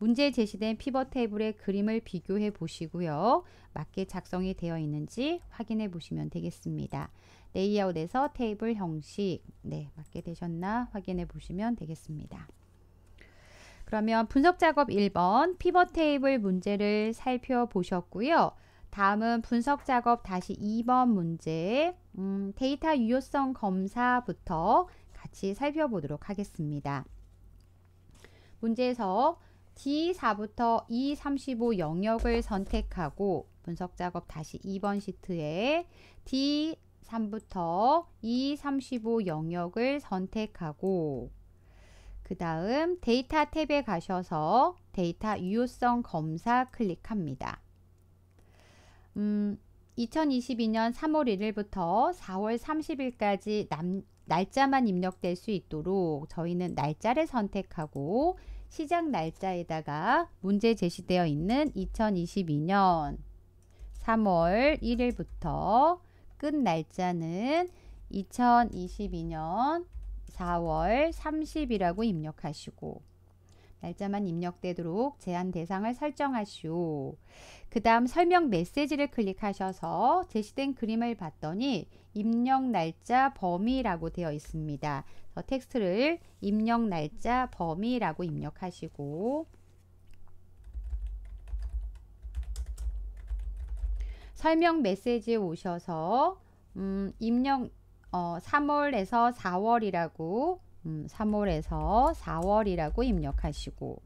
문제 제시된 피벗 테이블의 그림을 비교해 보시고요. 맞게 작성이 되어 있는지 확인해 보시면 되겠습니다. 레이아웃에서 테이블 형식 네 맞게 되셨나 확인해 보시면 되겠습니다. 그러면 분석 작업 1번 피벗 테이블 문제를 살펴보셨고요. 다음은 분석 작업 다시 2번 문제 음, 데이터 유효성 검사부터 같이 살펴보도록 하겠습니다. 문제에서 D4부터 E35 영역을 선택하고 분석 작업 다시 2번 시트에 D 3부터 2, 35 영역을 선택하고 그 다음 데이터 탭에 가셔서 데이터 유효성 검사 클릭합니다. 음, 2022년 3월 1일부터 4월 30일까지 남, 날짜만 입력될 수 있도록 저희는 날짜를 선택하고 시작 날짜에다가 문제 제시되어 있는 2022년 3월 1일부터 끝 날짜는 2022년 4월 30이라고 입력하시고 날짜만 입력되도록 제한 대상을 설정하시오. 그 다음 설명 메시지를 클릭하셔서 제시된 그림을 봤더니 입력 날짜 범위라고 되어 있습니다. 텍스트를 입력 날짜 범위라고 입력하시고 설명 메시지에 오셔서 음, 입력 어, 3월에서 4월이라고 음, 3월에서 4월이라고 입력하시고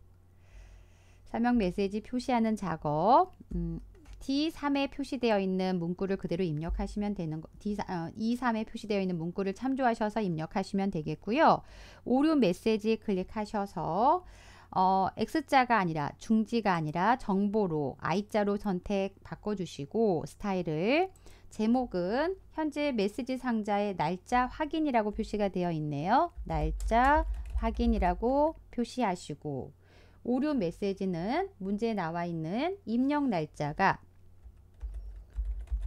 설명 메시지 표시하는 작업 음, D3에 표시되어 있는 문구를 그대로 입력하시면 되는 거 D3, 어, E3에 표시되어 있는 문구를 참조하셔서 입력하시면 되겠고요. 오류 메시지 클릭하셔서 어, X자가 아니라 중지가 아니라 정보로 I자로 선택 바꿔주시고 스타일을 제목은 현재 메시지 상자에 날짜 확인이라고 표시가 되어 있네요. 날짜 확인이라고 표시하시고 오류 메시지는 문제에 나와 있는 입력 날짜가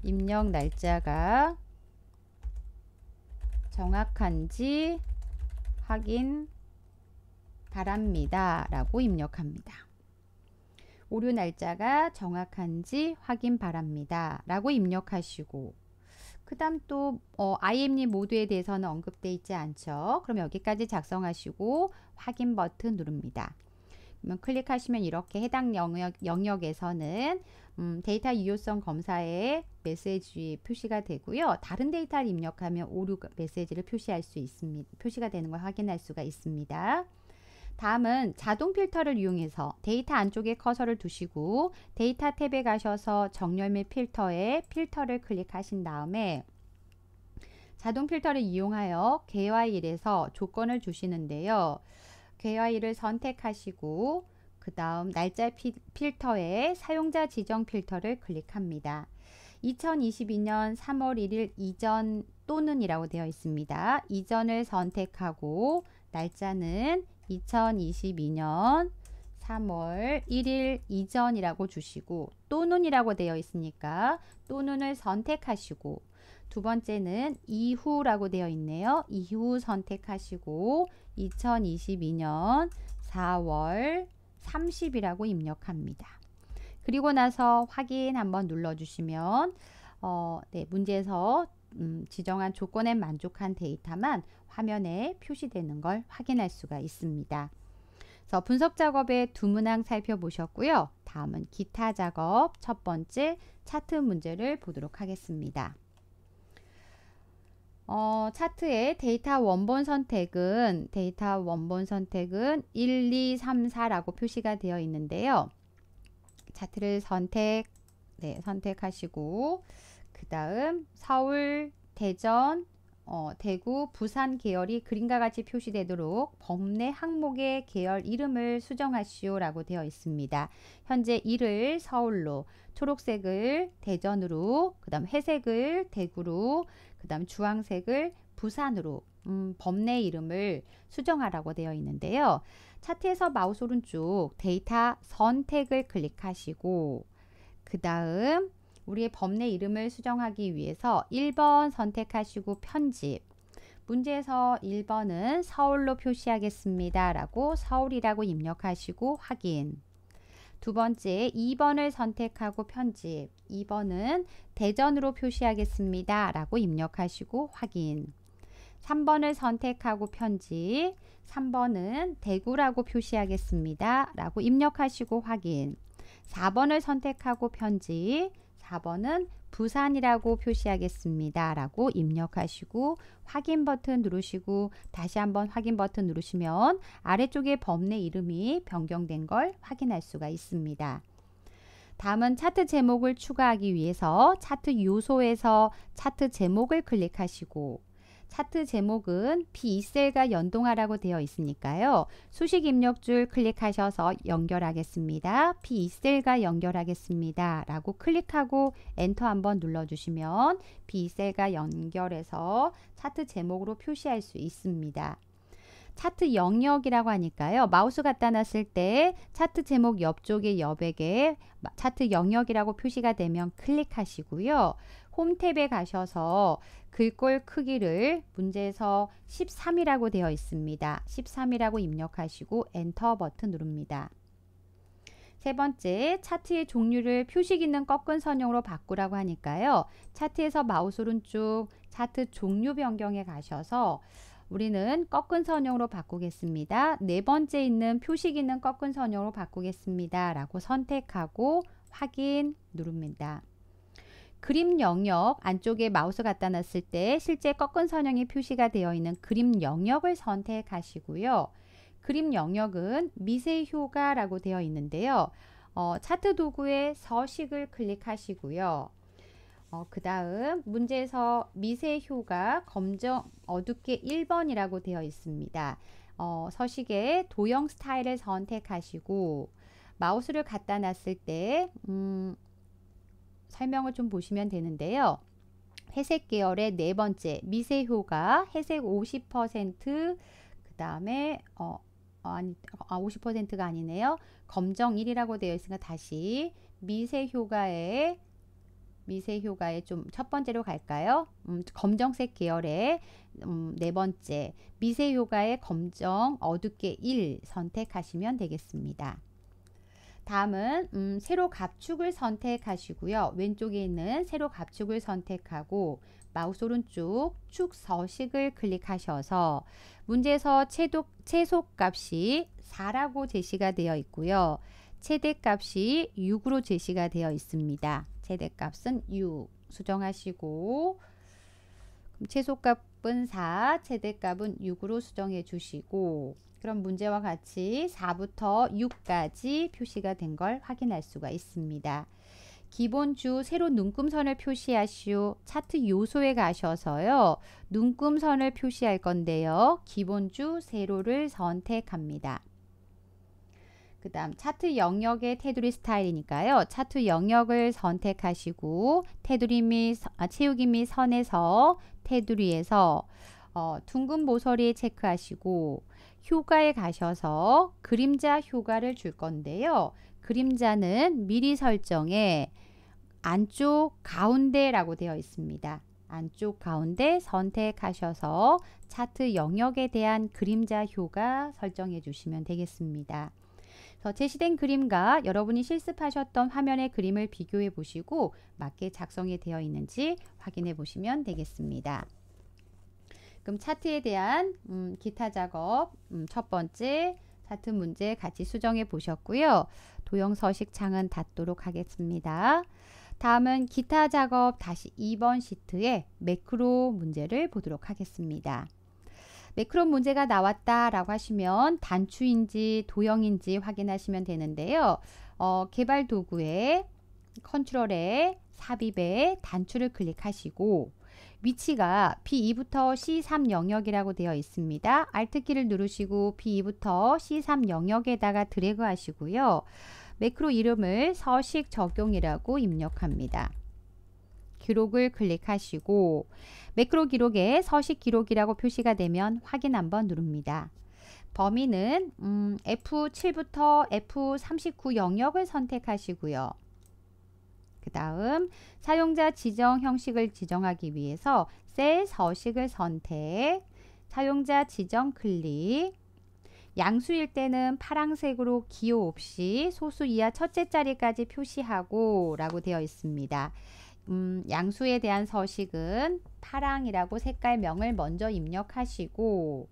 입력 날짜가 정확한지 확인 바랍니다. 라고 입력합니다. 오류 날짜가 정확한지 확인 바랍니다. 라고 입력하시고 그 다음 또 어, IM님 모드에 대해서는 언급돼 있지 않죠. 그럼 여기까지 작성하시고 확인 버튼 누릅니다. 그러면 클릭하시면 이렇게 해당 영역, 영역에서는 음, 데이터 유효성 검사의 메시지 표시가 되고요. 다른 데이터를 입력하면 오류 메시지를 표시할 수 있습니다. 표시가 되는 걸 확인할 수가 있습니다. 다음은 자동 필터를 이용해서 데이터 안쪽에 커서를 두시고 데이터 탭에 가셔서 정렬 및 필터에 필터를 클릭하신 다음에 자동 필터를 이용하여 개화1에서 조건을 주시는데요. 개화1을 선택하시고 그 다음 날짜 필터에 사용자 지정 필터를 클릭합니다. 2022년 3월 1일 이전 또는 이라고 되어 있습니다. 이전을 선택하고 날짜는 2022년 3월 1일 이전이라고 주시고 또는이라고 되어 있으니까 또는을 선택하시고 두 번째는 이후라고 되어 있네요. 이후 선택하시고 2022년 4월 30이라고 입력합니다. 그리고 나서 확인 한번 눌러주시면 어, 네, 문제에서 음, 지정한 조건에 만족한 데이터만 화면에 표시되는 걸 확인할 수가 있습니다. 그래서 분석 작업의 두 문항 살펴보셨고요. 다음은 기타 작업 첫 번째 차트 문제를 보도록 하겠습니다. 어, 차트의 데이터 원본 선택은 데이터 원본 선택은 1, 2, 3, 4라고 표시가 되어 있는데요. 차트를 선택 네, 선택하시고 그 다음 서울, 대전, 어, 대구, 부산 계열이 그림과 같이 표시되도록 범례 항목의 계열 이름을 수정하시오 라고 되어 있습니다. 현재 이를 서울로, 초록색을 대전으로, 그 다음 회색을 대구로, 그 다음 주황색을 부산으로 음, 범례 이름을 수정하라고 되어 있는데요. 차트에서 마우스 오른쪽 데이터 선택을 클릭하시고 그 다음 우리의 범례 이름을 수정하기 위해서 1번 선택하시고 편집 문제에서 1번은 서울로 표시하겠습니다. 라고 서울이라고 입력하시고 확인 두 번째 2번을 선택하고 편집 2번은 대전으로 표시하겠습니다. 라고 입력하시고 확인 3번을 선택하고 편집 3번은 대구라고 표시하겠습니다. 라고 입력하시고 확인 4번을 선택하고 편집 4번은 부산이라고 표시하겠습니다. 라고 입력하시고 확인 버튼 누르시고 다시 한번 확인 버튼 누르시면 아래쪽에 범례 이름이 변경된 걸 확인할 수가 있습니다. 다음은 차트 제목을 추가하기 위해서 차트 요소에서 차트 제목을 클릭하시고 차트 제목은 B2셀과 연동하라고 되어 있으니까요. 수식 입력줄 클릭하셔서 연결하겠습니다. B2셀과 연결하겠습니다. 라고 클릭하고 엔터 한번 눌러주시면 B2셀과 연결해서 차트 제목으로 표시할 수 있습니다. 차트 영역이라고 하니까요. 마우스 갖다 놨을 때 차트 제목 옆쪽에 여백에 차트 영역이라고 표시가 되면 클릭하시고요. 홈탭에 가셔서 글꼴 크기를 문제에서 13이라고 되어 있습니다. 13이라고 입력하시고 엔터 버튼 누릅니다. 세 번째, 차트의 종류를 표식 있는 꺾은 선형으로 바꾸라고 하니까요. 차트에서 마우스 오른쪽 차트 종류 변경에 가셔서 우리는 꺾은 선형으로 바꾸겠습니다. 네 번째 있는 표식 있는 꺾은 선형으로 바꾸겠습니다. 라고 선택하고 확인 누릅니다. 그림 영역 안쪽에 마우스 갖다 놨을 때 실제 꺾은 선형이 표시가 되어 있는 그림 영역을 선택하시고요. 그림 영역은 미세 효과라고 되어 있는데요. 어, 차트 도구의 서식을 클릭하시고요. 어, 그 다음 문제에서 미세 효과 검정 어둡게 1번이라고 되어 있습니다. 어, 서식의 도형 스타일을 선택하시고 마우스를 갖다 놨을 때 음, 설명을 좀 보시면 되는데요. 회색 계열의 네 번째 미세효가 회색 50%그 다음에 어, 어, 아니 아 50%가 아니네요. 검정 1이라고 되어 있으니까 다시 미세효과의 미세효과의 좀 첫 번째로 갈까요? 음, 검정색 계열의 음, 네 번째 미세효과의 검정 어둡게 1 선택하시면 되겠습니다. 다음은 음, 세로 갑축을 선택하시고요. 왼쪽에 있는 세로 갑축을 선택하고 마우스 오른쪽 축 서식을 클릭하셔서 문제에서 최도, 최소값이 4라고 제시가 되어 있고요. 최대값이 6으로 제시가 되어 있습니다. 최대값은 6 수정하시고 최소값은 4, 최대값은 6으로 수정해 주시고 그럼 문제와 같이 4부터 6까지 표시가 된 걸 확인할 수가 있습니다. 기본주 새로 눈금선을 표시하시오. 차트 요소에 가셔서요. 눈금선을 표시할 건데요. 기본주 세로를 선택합니다. 그 다음 차트 영역의 테두리 스타일이니까요. 차트 영역을 선택하시고 테두리 및 아, 채우기 및 선에서 테두리에서 어, 둥근 모서리 체크하시고 효과에 가셔서 그림자 효과를 줄 건데요. 그림자는 미리 설정에 안쪽 가운데라고 되어 있습니다. 안쪽 가운데 선택하셔서 차트 영역에 대한 그림자 효과 설정해 주시면 되겠습니다. 제시된 그림과 여러분이 실습하셨던 화면의 그림을 비교해 보시고 맞게 작성이 되어 있는지 확인해 보시면 되겠습니다. 그럼 차트에 대한 음, 기타 작업 음, 첫 번째 차트 문제 같이 수정해 보셨고요. 도형 서식창은 닫도록 하겠습니다. 다음은 기타 작업 다시 2번 시트에 매크로 문제를 보도록 하겠습니다. 매크론 문제가 나왔다라고 하시면 단추인지 도형인지 확인하시면 되는데요. 어, 개발 도구에 컨트롤에 삽입에 단추를 클릭하시고 위치가 B2부터 C3 영역이라고 되어 있습니다. Alt키를 누르시고 B2부터 C3 영역에다가 드래그 하시고요. 매크로 이름을 서식 적용이라고 입력합니다. 기록을 클릭하시고 매크로 기록에 서식 기록이라고 표시가 되면 확인 한번 누릅니다. 범위는 음, F7부터 F39 영역을 선택하시고요. 그 다음 사용자 지정 형식을 지정하기 위해서 셀 서식을 선택, 사용자 지정 클릭, 양수일 때는 파란색으로 기호 없이 소수 이하 첫째 자리까지 표시하고 라고 되어 있습니다. 음, 양수에 대한 서식은 파랑이라고 색깔명을 먼저 입력하시고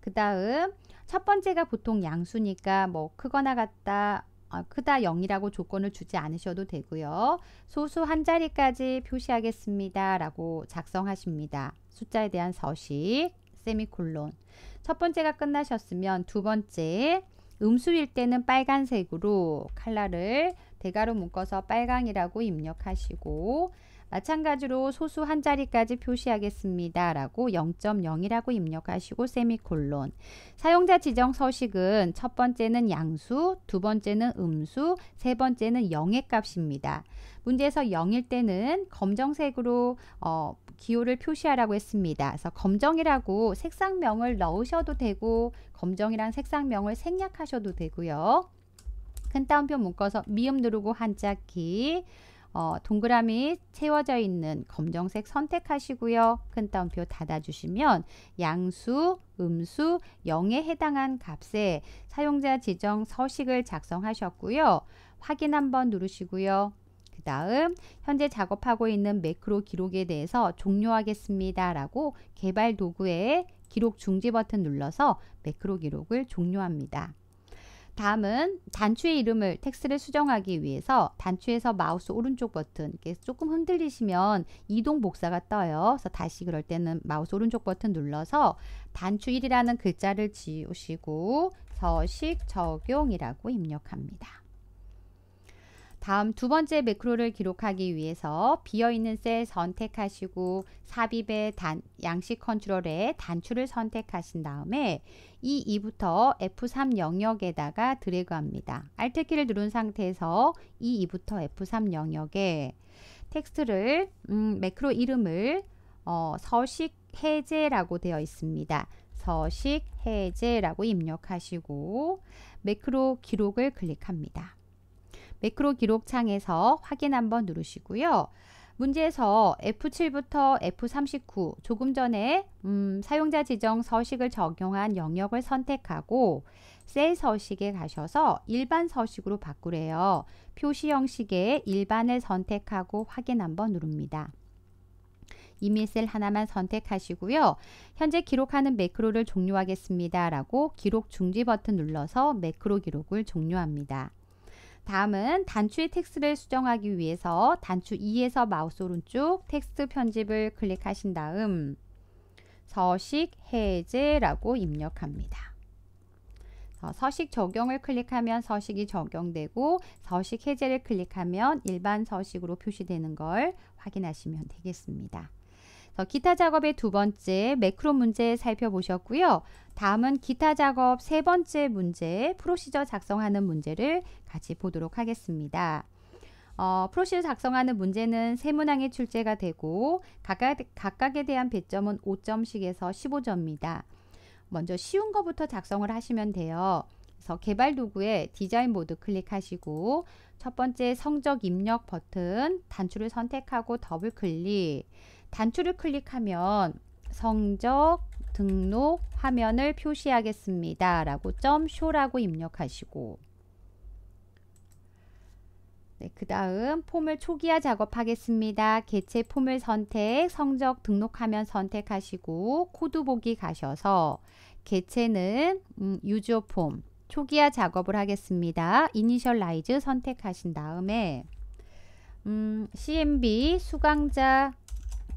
그 다음 첫 번째가 보통 양수니까 뭐 크거나 같다 아, 크다 0이라고 조건을 주지 않으셔도 되고요. 소수 한 자리까지 표시하겠습니다. 라고 작성하십니다. 숫자에 대한 서식, 세미콜론. 첫 번째가 끝나셨으면 두 번째, 음수일 때는 빨간색으로 칼라를 대괄호 묶어서 빨강이라고 입력하시고 마찬가지로 소수 한 자리까지 표시하겠습니다. 라고 0.0이라고 입력하시고 세미콜론 사용자 지정 서식은 첫 번째는 양수, 두 번째는 음수, 세 번째는 0의 값입니다. 문제에서 0일 때는 검정색으로 어, 기호를 표시하라고 했습니다. 그래서 검정이라고 색상명을 넣으셔도 되고 검정이란 색상명을 생략하셔도 되고요. 큰 따옴표 묶어서 미음 누르고 한자키 어, 동그라미 채워져 있는 검정색 선택하시고요. 큰 따옴표 닫아주시면 양수, 음수, 0에 해당한 값에 사용자 지정 서식을 작성하셨고요. 확인 한번 누르시고요. 그 다음 현재 작업하고 있는 매크로 기록에 대해서 종료하겠습니다. 라고 개발 도구에 기록 중지 버튼 눌러서 매크로 기록을 종료합니다. 다음은 단추의 이름을 텍스트를 수정하기 위해서 단추에서 마우스 오른쪽 버튼 이렇게 조금 흔들리시면 이동 복사가 떠요. 그래서 다시 그럴 때는 마우스 오른쪽 버튼 눌러서 단추 1이라는 글자를 지우시고 서식 적용이라고 입력합니다. 다음 두 번째 매크로를 기록하기 위해서 비어있는 셀 선택하시고 삽입의 단, 양식 컨트롤의 단추를 선택하신 다음에 이 e 2부터 F3 영역에다가 드래그합니다. Alt 키를 누른 상태에서 이 e 2부터 F3 영역에 텍스트를 음, 매크로 이름을 어, 서식 해제라고 되어 있습니다. 서식 해제라고 입력하시고 매크로 기록을 클릭합니다. 매크로 기록 창에서 확인 한번 누르시고요. 문제에서 F7부터 F39 조금 전에 음, 사용자 지정 서식을 적용한 영역을 선택하고 셀 서식에 가셔서 일반 서식으로 바꾸래요. 표시 형식의 일반을 선택하고 확인 한번 누릅니다. 이미 셀 하나만 선택하시고요. 현재 기록하는 매크로를 종료하겠습니다. 라고 기록 중지 버튼 눌러서 매크로 기록을 종료합니다. 다음은 단추의 텍스트를 수정하기 위해서 단추 2에서 마우스 오른쪽 텍스트 편집을 클릭하신 다음 서식 해제라고 입력합니다. 어, 서식 적용을 클릭하면 서식이 적용되고 서식 해제를 클릭하면 일반 서식으로 표시되는 걸 확인하시면 되겠습니다. 어, 기타 작업의 두 번째 매크로 문제 살펴보셨고요. 다음은 기타 작업 세 번째 문제 프로시저 작성하는 문제를 같이 보도록 하겠습니다. 어, 프로시저 작성하는 문제는 세 문항의 출제가 되고 각각, 각각에 대한 배점은 5점씩에서 15점입니다. 먼저 쉬운 거부터 작성을 하시면 돼요. 그래서 개발 도구에 디자인 모드 클릭하시고 첫 번째 성적 입력 버튼 단추를 선택하고 더블 클릭 단추를 클릭하면 성적 등록 화면을 표시하겠습니다. 라고 점 쇼라고 입력하시고 네, 그 다음 폼을 초기화 작업하겠습니다. 개체 폼을 선택, 성적 등록 화면 선택하시고 코드 보기 가셔서 개체는 음, 유저 폼 초기화 작업을 하겠습니다. 이니셜라이즈 선택하신 다음에 음, CMB 수강자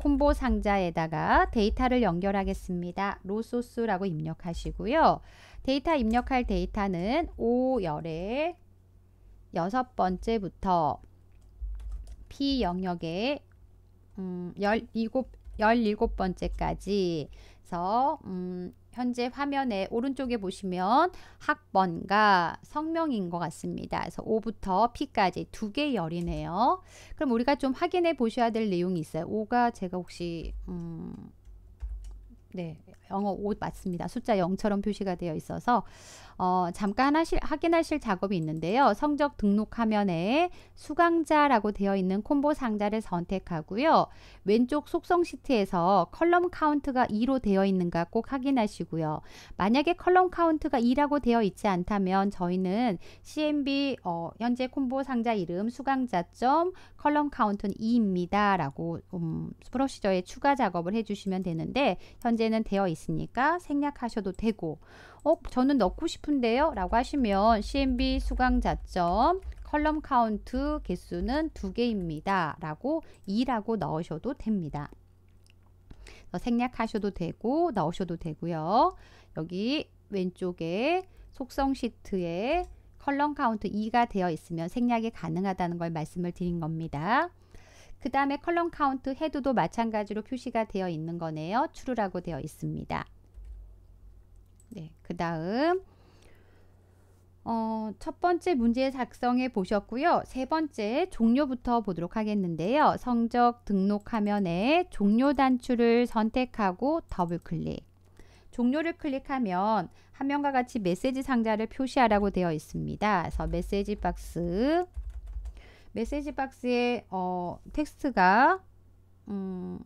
콤보 상자에다가 데이터를 연결하겠습니다. 로소스라고 입력하시고요. 데이터 입력할 데이터는 5열의 여섯 번째부터 P 영역의 음, 17, 17번째까지 해서 음, 현재 화면에 오른쪽에 보시면 학번과 성명인 것 같습니다. 그래서 O부터 P까지 두 개 열이네요. 그럼 우리가 좀 확인해 보셔야 될 내용이 있어요. O가 제가 혹시 음, 네 영어 옷 맞습니다. 숫자 0처럼 표시가 되어 있어서 어, 잠깐 하실, 확인하실 작업이 있는데요. 성적 등록 화면에 수강자라고 되어 있는 콤보 상자를 선택하고요. 왼쪽 속성 시트에서 컬럼 카운트가 2로 되어 있는가 꼭 확인하시고요. 만약에 컬럼 카운트가 2라고 되어 있지 않다면 저희는 CMB 어, 현재 콤보 상자 이름 수강자점 컬럼 카운트는 2입니다. 라고 음, 프로시저에 추가 작업을 해주시면 되는데 현재는 되어 있습니다. 있으니까 생략하셔도 되고 어 저는 넣고 싶은데요 라고 하시면 CMB 수강자점 컬럼 카운트 개수는 2 개입니다 라고 2라고 넣으셔도 됩니다 생략하셔도 되고 넣으셔도 되고요 여기 왼쪽에 속성 시트에 컬럼 카운트 2가 되어 있으면 생략이 가능하다는 걸 말씀을 드린 겁니다. 그 다음에 컬럼 카운트 헤드도 마찬가지로 표시가 되어 있는 거네요. 추루라고 되어 있습니다. 네, 그 다음 어, 첫 번째 문제 작성해 보셨고요. 세 번째 종료부터 보도록 하겠는데요. 성적 등록 화면에 종료 단추를 선택하고 더블 클릭. 종료를 클릭하면 화면과 같이 메시지 상자를 표시하라고 되어 있습니다. 그래서 메시지 박스 메시지 박스에 어, 텍스트가 음,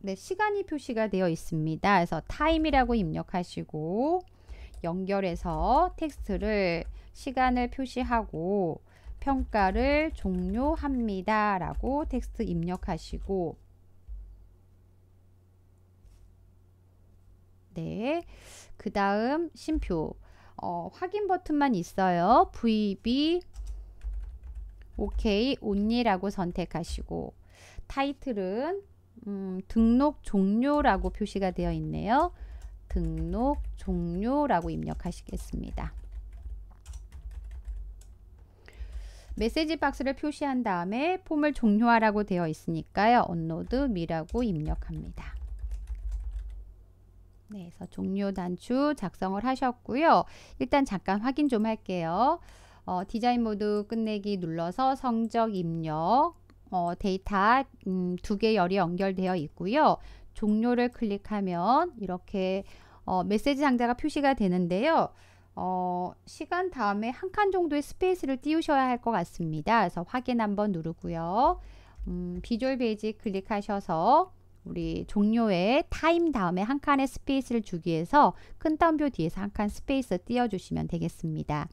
네, 시간이 표시가 되어 있습니다. 그래서 타임이라고 입력하시고 연결해서 텍스트를 시간을 표시하고 평가를 종료합니다. 라고 텍스트 입력하시고 네, 그 다음 심표 어, 확인 버튼만 있어요. VB 오케이, 온니라고 선택하시고 타이틀은 음, 등록 종료라고 표시가 되어 있네요. 등록 종료라고 입력하시겠습니다. 메시지 박스를 표시한 다음에 폼을 종료하라고 되어 있으니까요. 언로드 미라고 입력합니다. 네, 그래서 종료 단추 작성을 하셨고요. 일단 잠깐 확인 좀 할게요. 어, 디자인 모드 끝내기 눌러서 성적 입력 어, 데이터 음, 두 개 열이 연결되어 있고요. 종료를 클릭하면 이렇게 어, 메시지 상자가 표시가 되는데요. 어, 시간 다음에 한 칸 정도의 스페이스를 띄우셔야 할 것 같습니다. 그래서 확인 한번 누르고요. 음, 비주얼 베이직 클릭하셔서 우리 종료에 타임 다음에 한 칸의 스페이스를 주기 위해서 큰 따옴표 뒤에서 한 칸 스페이스 띄워주시면 되겠습니다.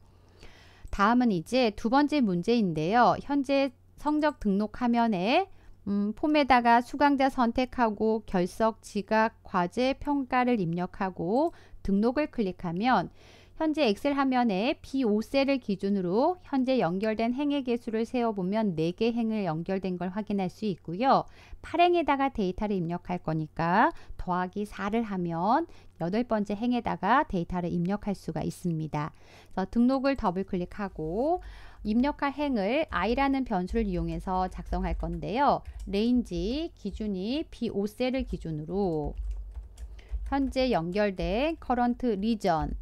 다음은 이제 두 번째 문제인데요. 현재 성적 등록 화면에 음, 폼에다가 수강자 선택하고 결석, 지각, 과제, 평가를 입력하고 등록을 클릭하면 현재 엑셀 화면에 B5셀을 기준으로 현재 연결된 행의 개수를 세어보면 4개 행을 연결된 걸 확인할 수 있고요. 8행에다가 데이터를 입력할 거니까 더하기 4를 하면 8 번째 행에다가 데이터를 입력할 수가 있습니다. 등록을 더블 클릭하고 입력할 행을 i라는 변수를 이용해서 작성할 건데요. 레인지 기준이 B5셀을 기준으로 현재 연결된 커런트 리전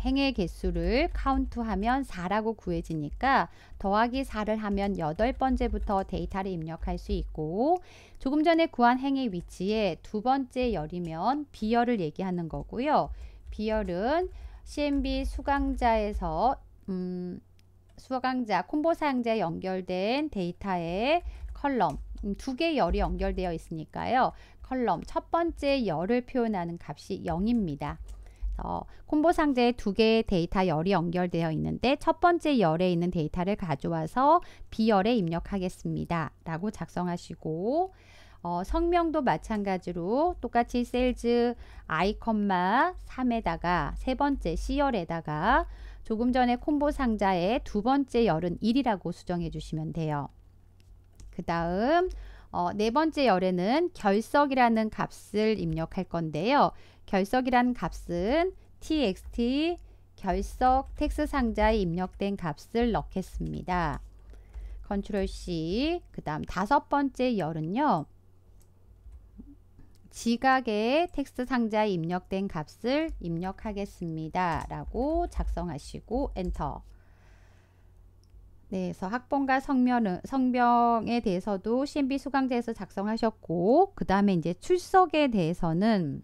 행의 개수를 카운트하면 4라고 구해지니까 더하기 4를 하면 8 번째부터 데이터를 입력할 수 있고 조금 전에 구한 행의 위치에 두 번째 열이면 비열을 얘기하는 거고요. B열은 CMB 수강자에서 음, 수강자, 콤보 사용자에 연결된 데이터의 컬럼 음, 두개 열이 연결되어 있으니까요. 컬럼 첫 번째 열을 표현하는 값이 0입니다. 있어서 콤보 상자에 두 개의 데이터 열이 연결되어 있는데 첫 번째 열에 있는 데이터를 가져와서 B열에 입력하겠습니다. 라고 작성하시고 어, 성명도 마찬가지로 똑같이 셀즈 아이컴마 3에다가 세 번째 C열에다가 조금 전에 콤보 상자의 두 번째 열은 1이라고 수정해 주시면 돼요. 그 다음 어, 네 번째 열에는 결석이라는 값을 입력할 건데요. 결석이라는 값은 txt 결석 텍스 상자에 입력된 값을 넣겠습니다. 컨트롤 C 그 다음 다섯 번째 열은요. 지각에 텍스트 상자에 입력된 값을 입력하겠습니다. 라고 작성하시고 엔터 네, 그래서 학번과 성명은, 성병에 대해서도 CMB 수강제에서 작성하셨고 그 다음에 이제 출석에 대해서는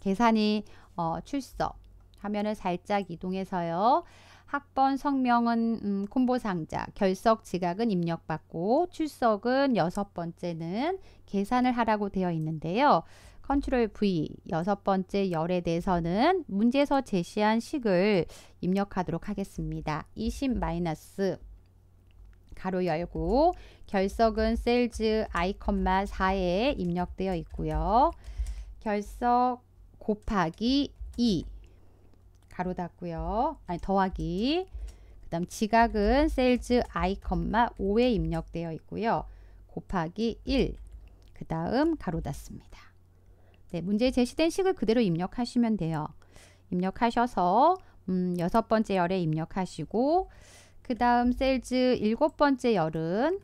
계산이 어, 출석 화면을 살짝 이동해서요. 학번 성명은 음, 콤보 상자, 결석 지각은 입력받고 출석은 여섯 번째는 계산을 하라고 되어 있는데요. 컨트롤 V 여섯 번째 열에 대해서는 문제에서 제시한 식을 입력하도록 하겠습니다. 20 마이너스 가로 열고 결석은 셀즈 아이콘마 4에 입력되어 있고요. 결석 곱하기 2 가로 닫고요. 아니 더하기 그 다음 지각은 셀즈 아이컴마 5에 입력되어 있고요. 곱하기 1그 다음 가로 닫습니다. 네, 문제에 제시된 식을 그대로 입력하시면 돼요. 입력하셔서 음, 여섯 번째 열에 입력하시고 그 다음 셀즈 일곱 번째 열은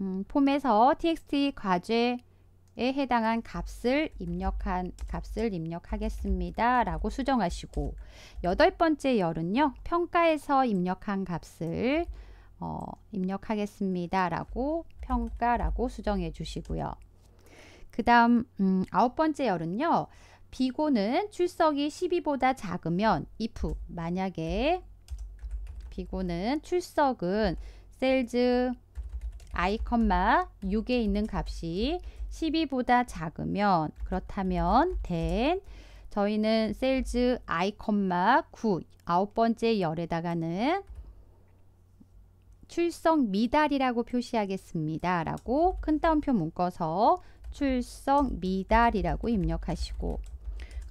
음, 폼에서 txt 과제에 해당한 값을 입력한 값을 입력하겠습니다. 라고 수정하시고 여덟 번째 열은요. 평가에서 입력한 값을 어, 입력하겠습니다. 라고 평가라고 수정해 주시고요. 그 다음 음, 아홉 번째 열은요. 비고는 출석이 12보다 작으면 if 만약에 비고는 출석은 셀즈 i, 6에 있는 값이 12보다 작으면 그렇다면 then 저희는 셀즈 i, 9 아홉 번째 열에다가는 출석 미달이라고 표시하겠습니다. 라고 큰 따옴표 묶어서 출석 미달이라고 입력하시고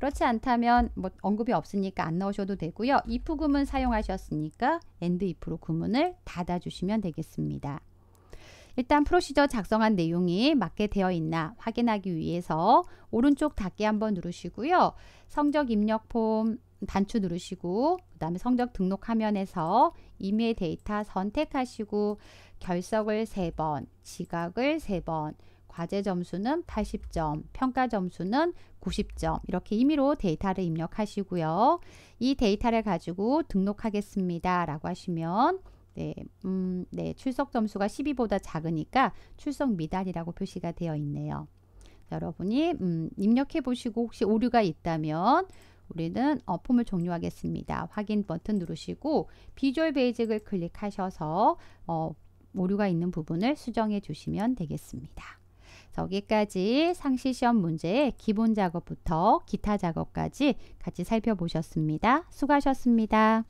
그렇지 않다면 뭐 언급이 없으니까 안 넣으셔도 되고요. if 구문 사용하셨으니까 and if로 구문을 닫아주시면 되겠습니다. 일단 프로시저 작성한 내용이 맞게 되어 있나 확인하기 위해서 오른쪽 닫기 한번 누르시고요. 성적 입력 폼 단추 누르시고 그 다음에 성적 등록 화면에서 이메일 데이터 선택하시고 결석을 세번 지각을 세번 과제 점수는 80점, 평가 점수는 90점 이렇게 임의로 데이터를 입력하시고요. 이 데이터를 가지고 등록하겠습니다. 라고 하시면 네, 음, 네, 출석 점수가 12보다 작으니까 출석 미달이라고 표시가 되어 있네요. 여러분이 음, 입력해 보시고 혹시 오류가 있다면 우리는 어, 폼을 종료하겠습니다. 확인 버튼 누르시고 비주얼 베이직을 클릭하셔서 어, 오류가 있는 부분을 수정해 주시면 되겠습니다. 여기까지 상시시험 문제의 기본 작업부터 기타 작업까지 같이 살펴보셨습니다. 수고하셨습니다.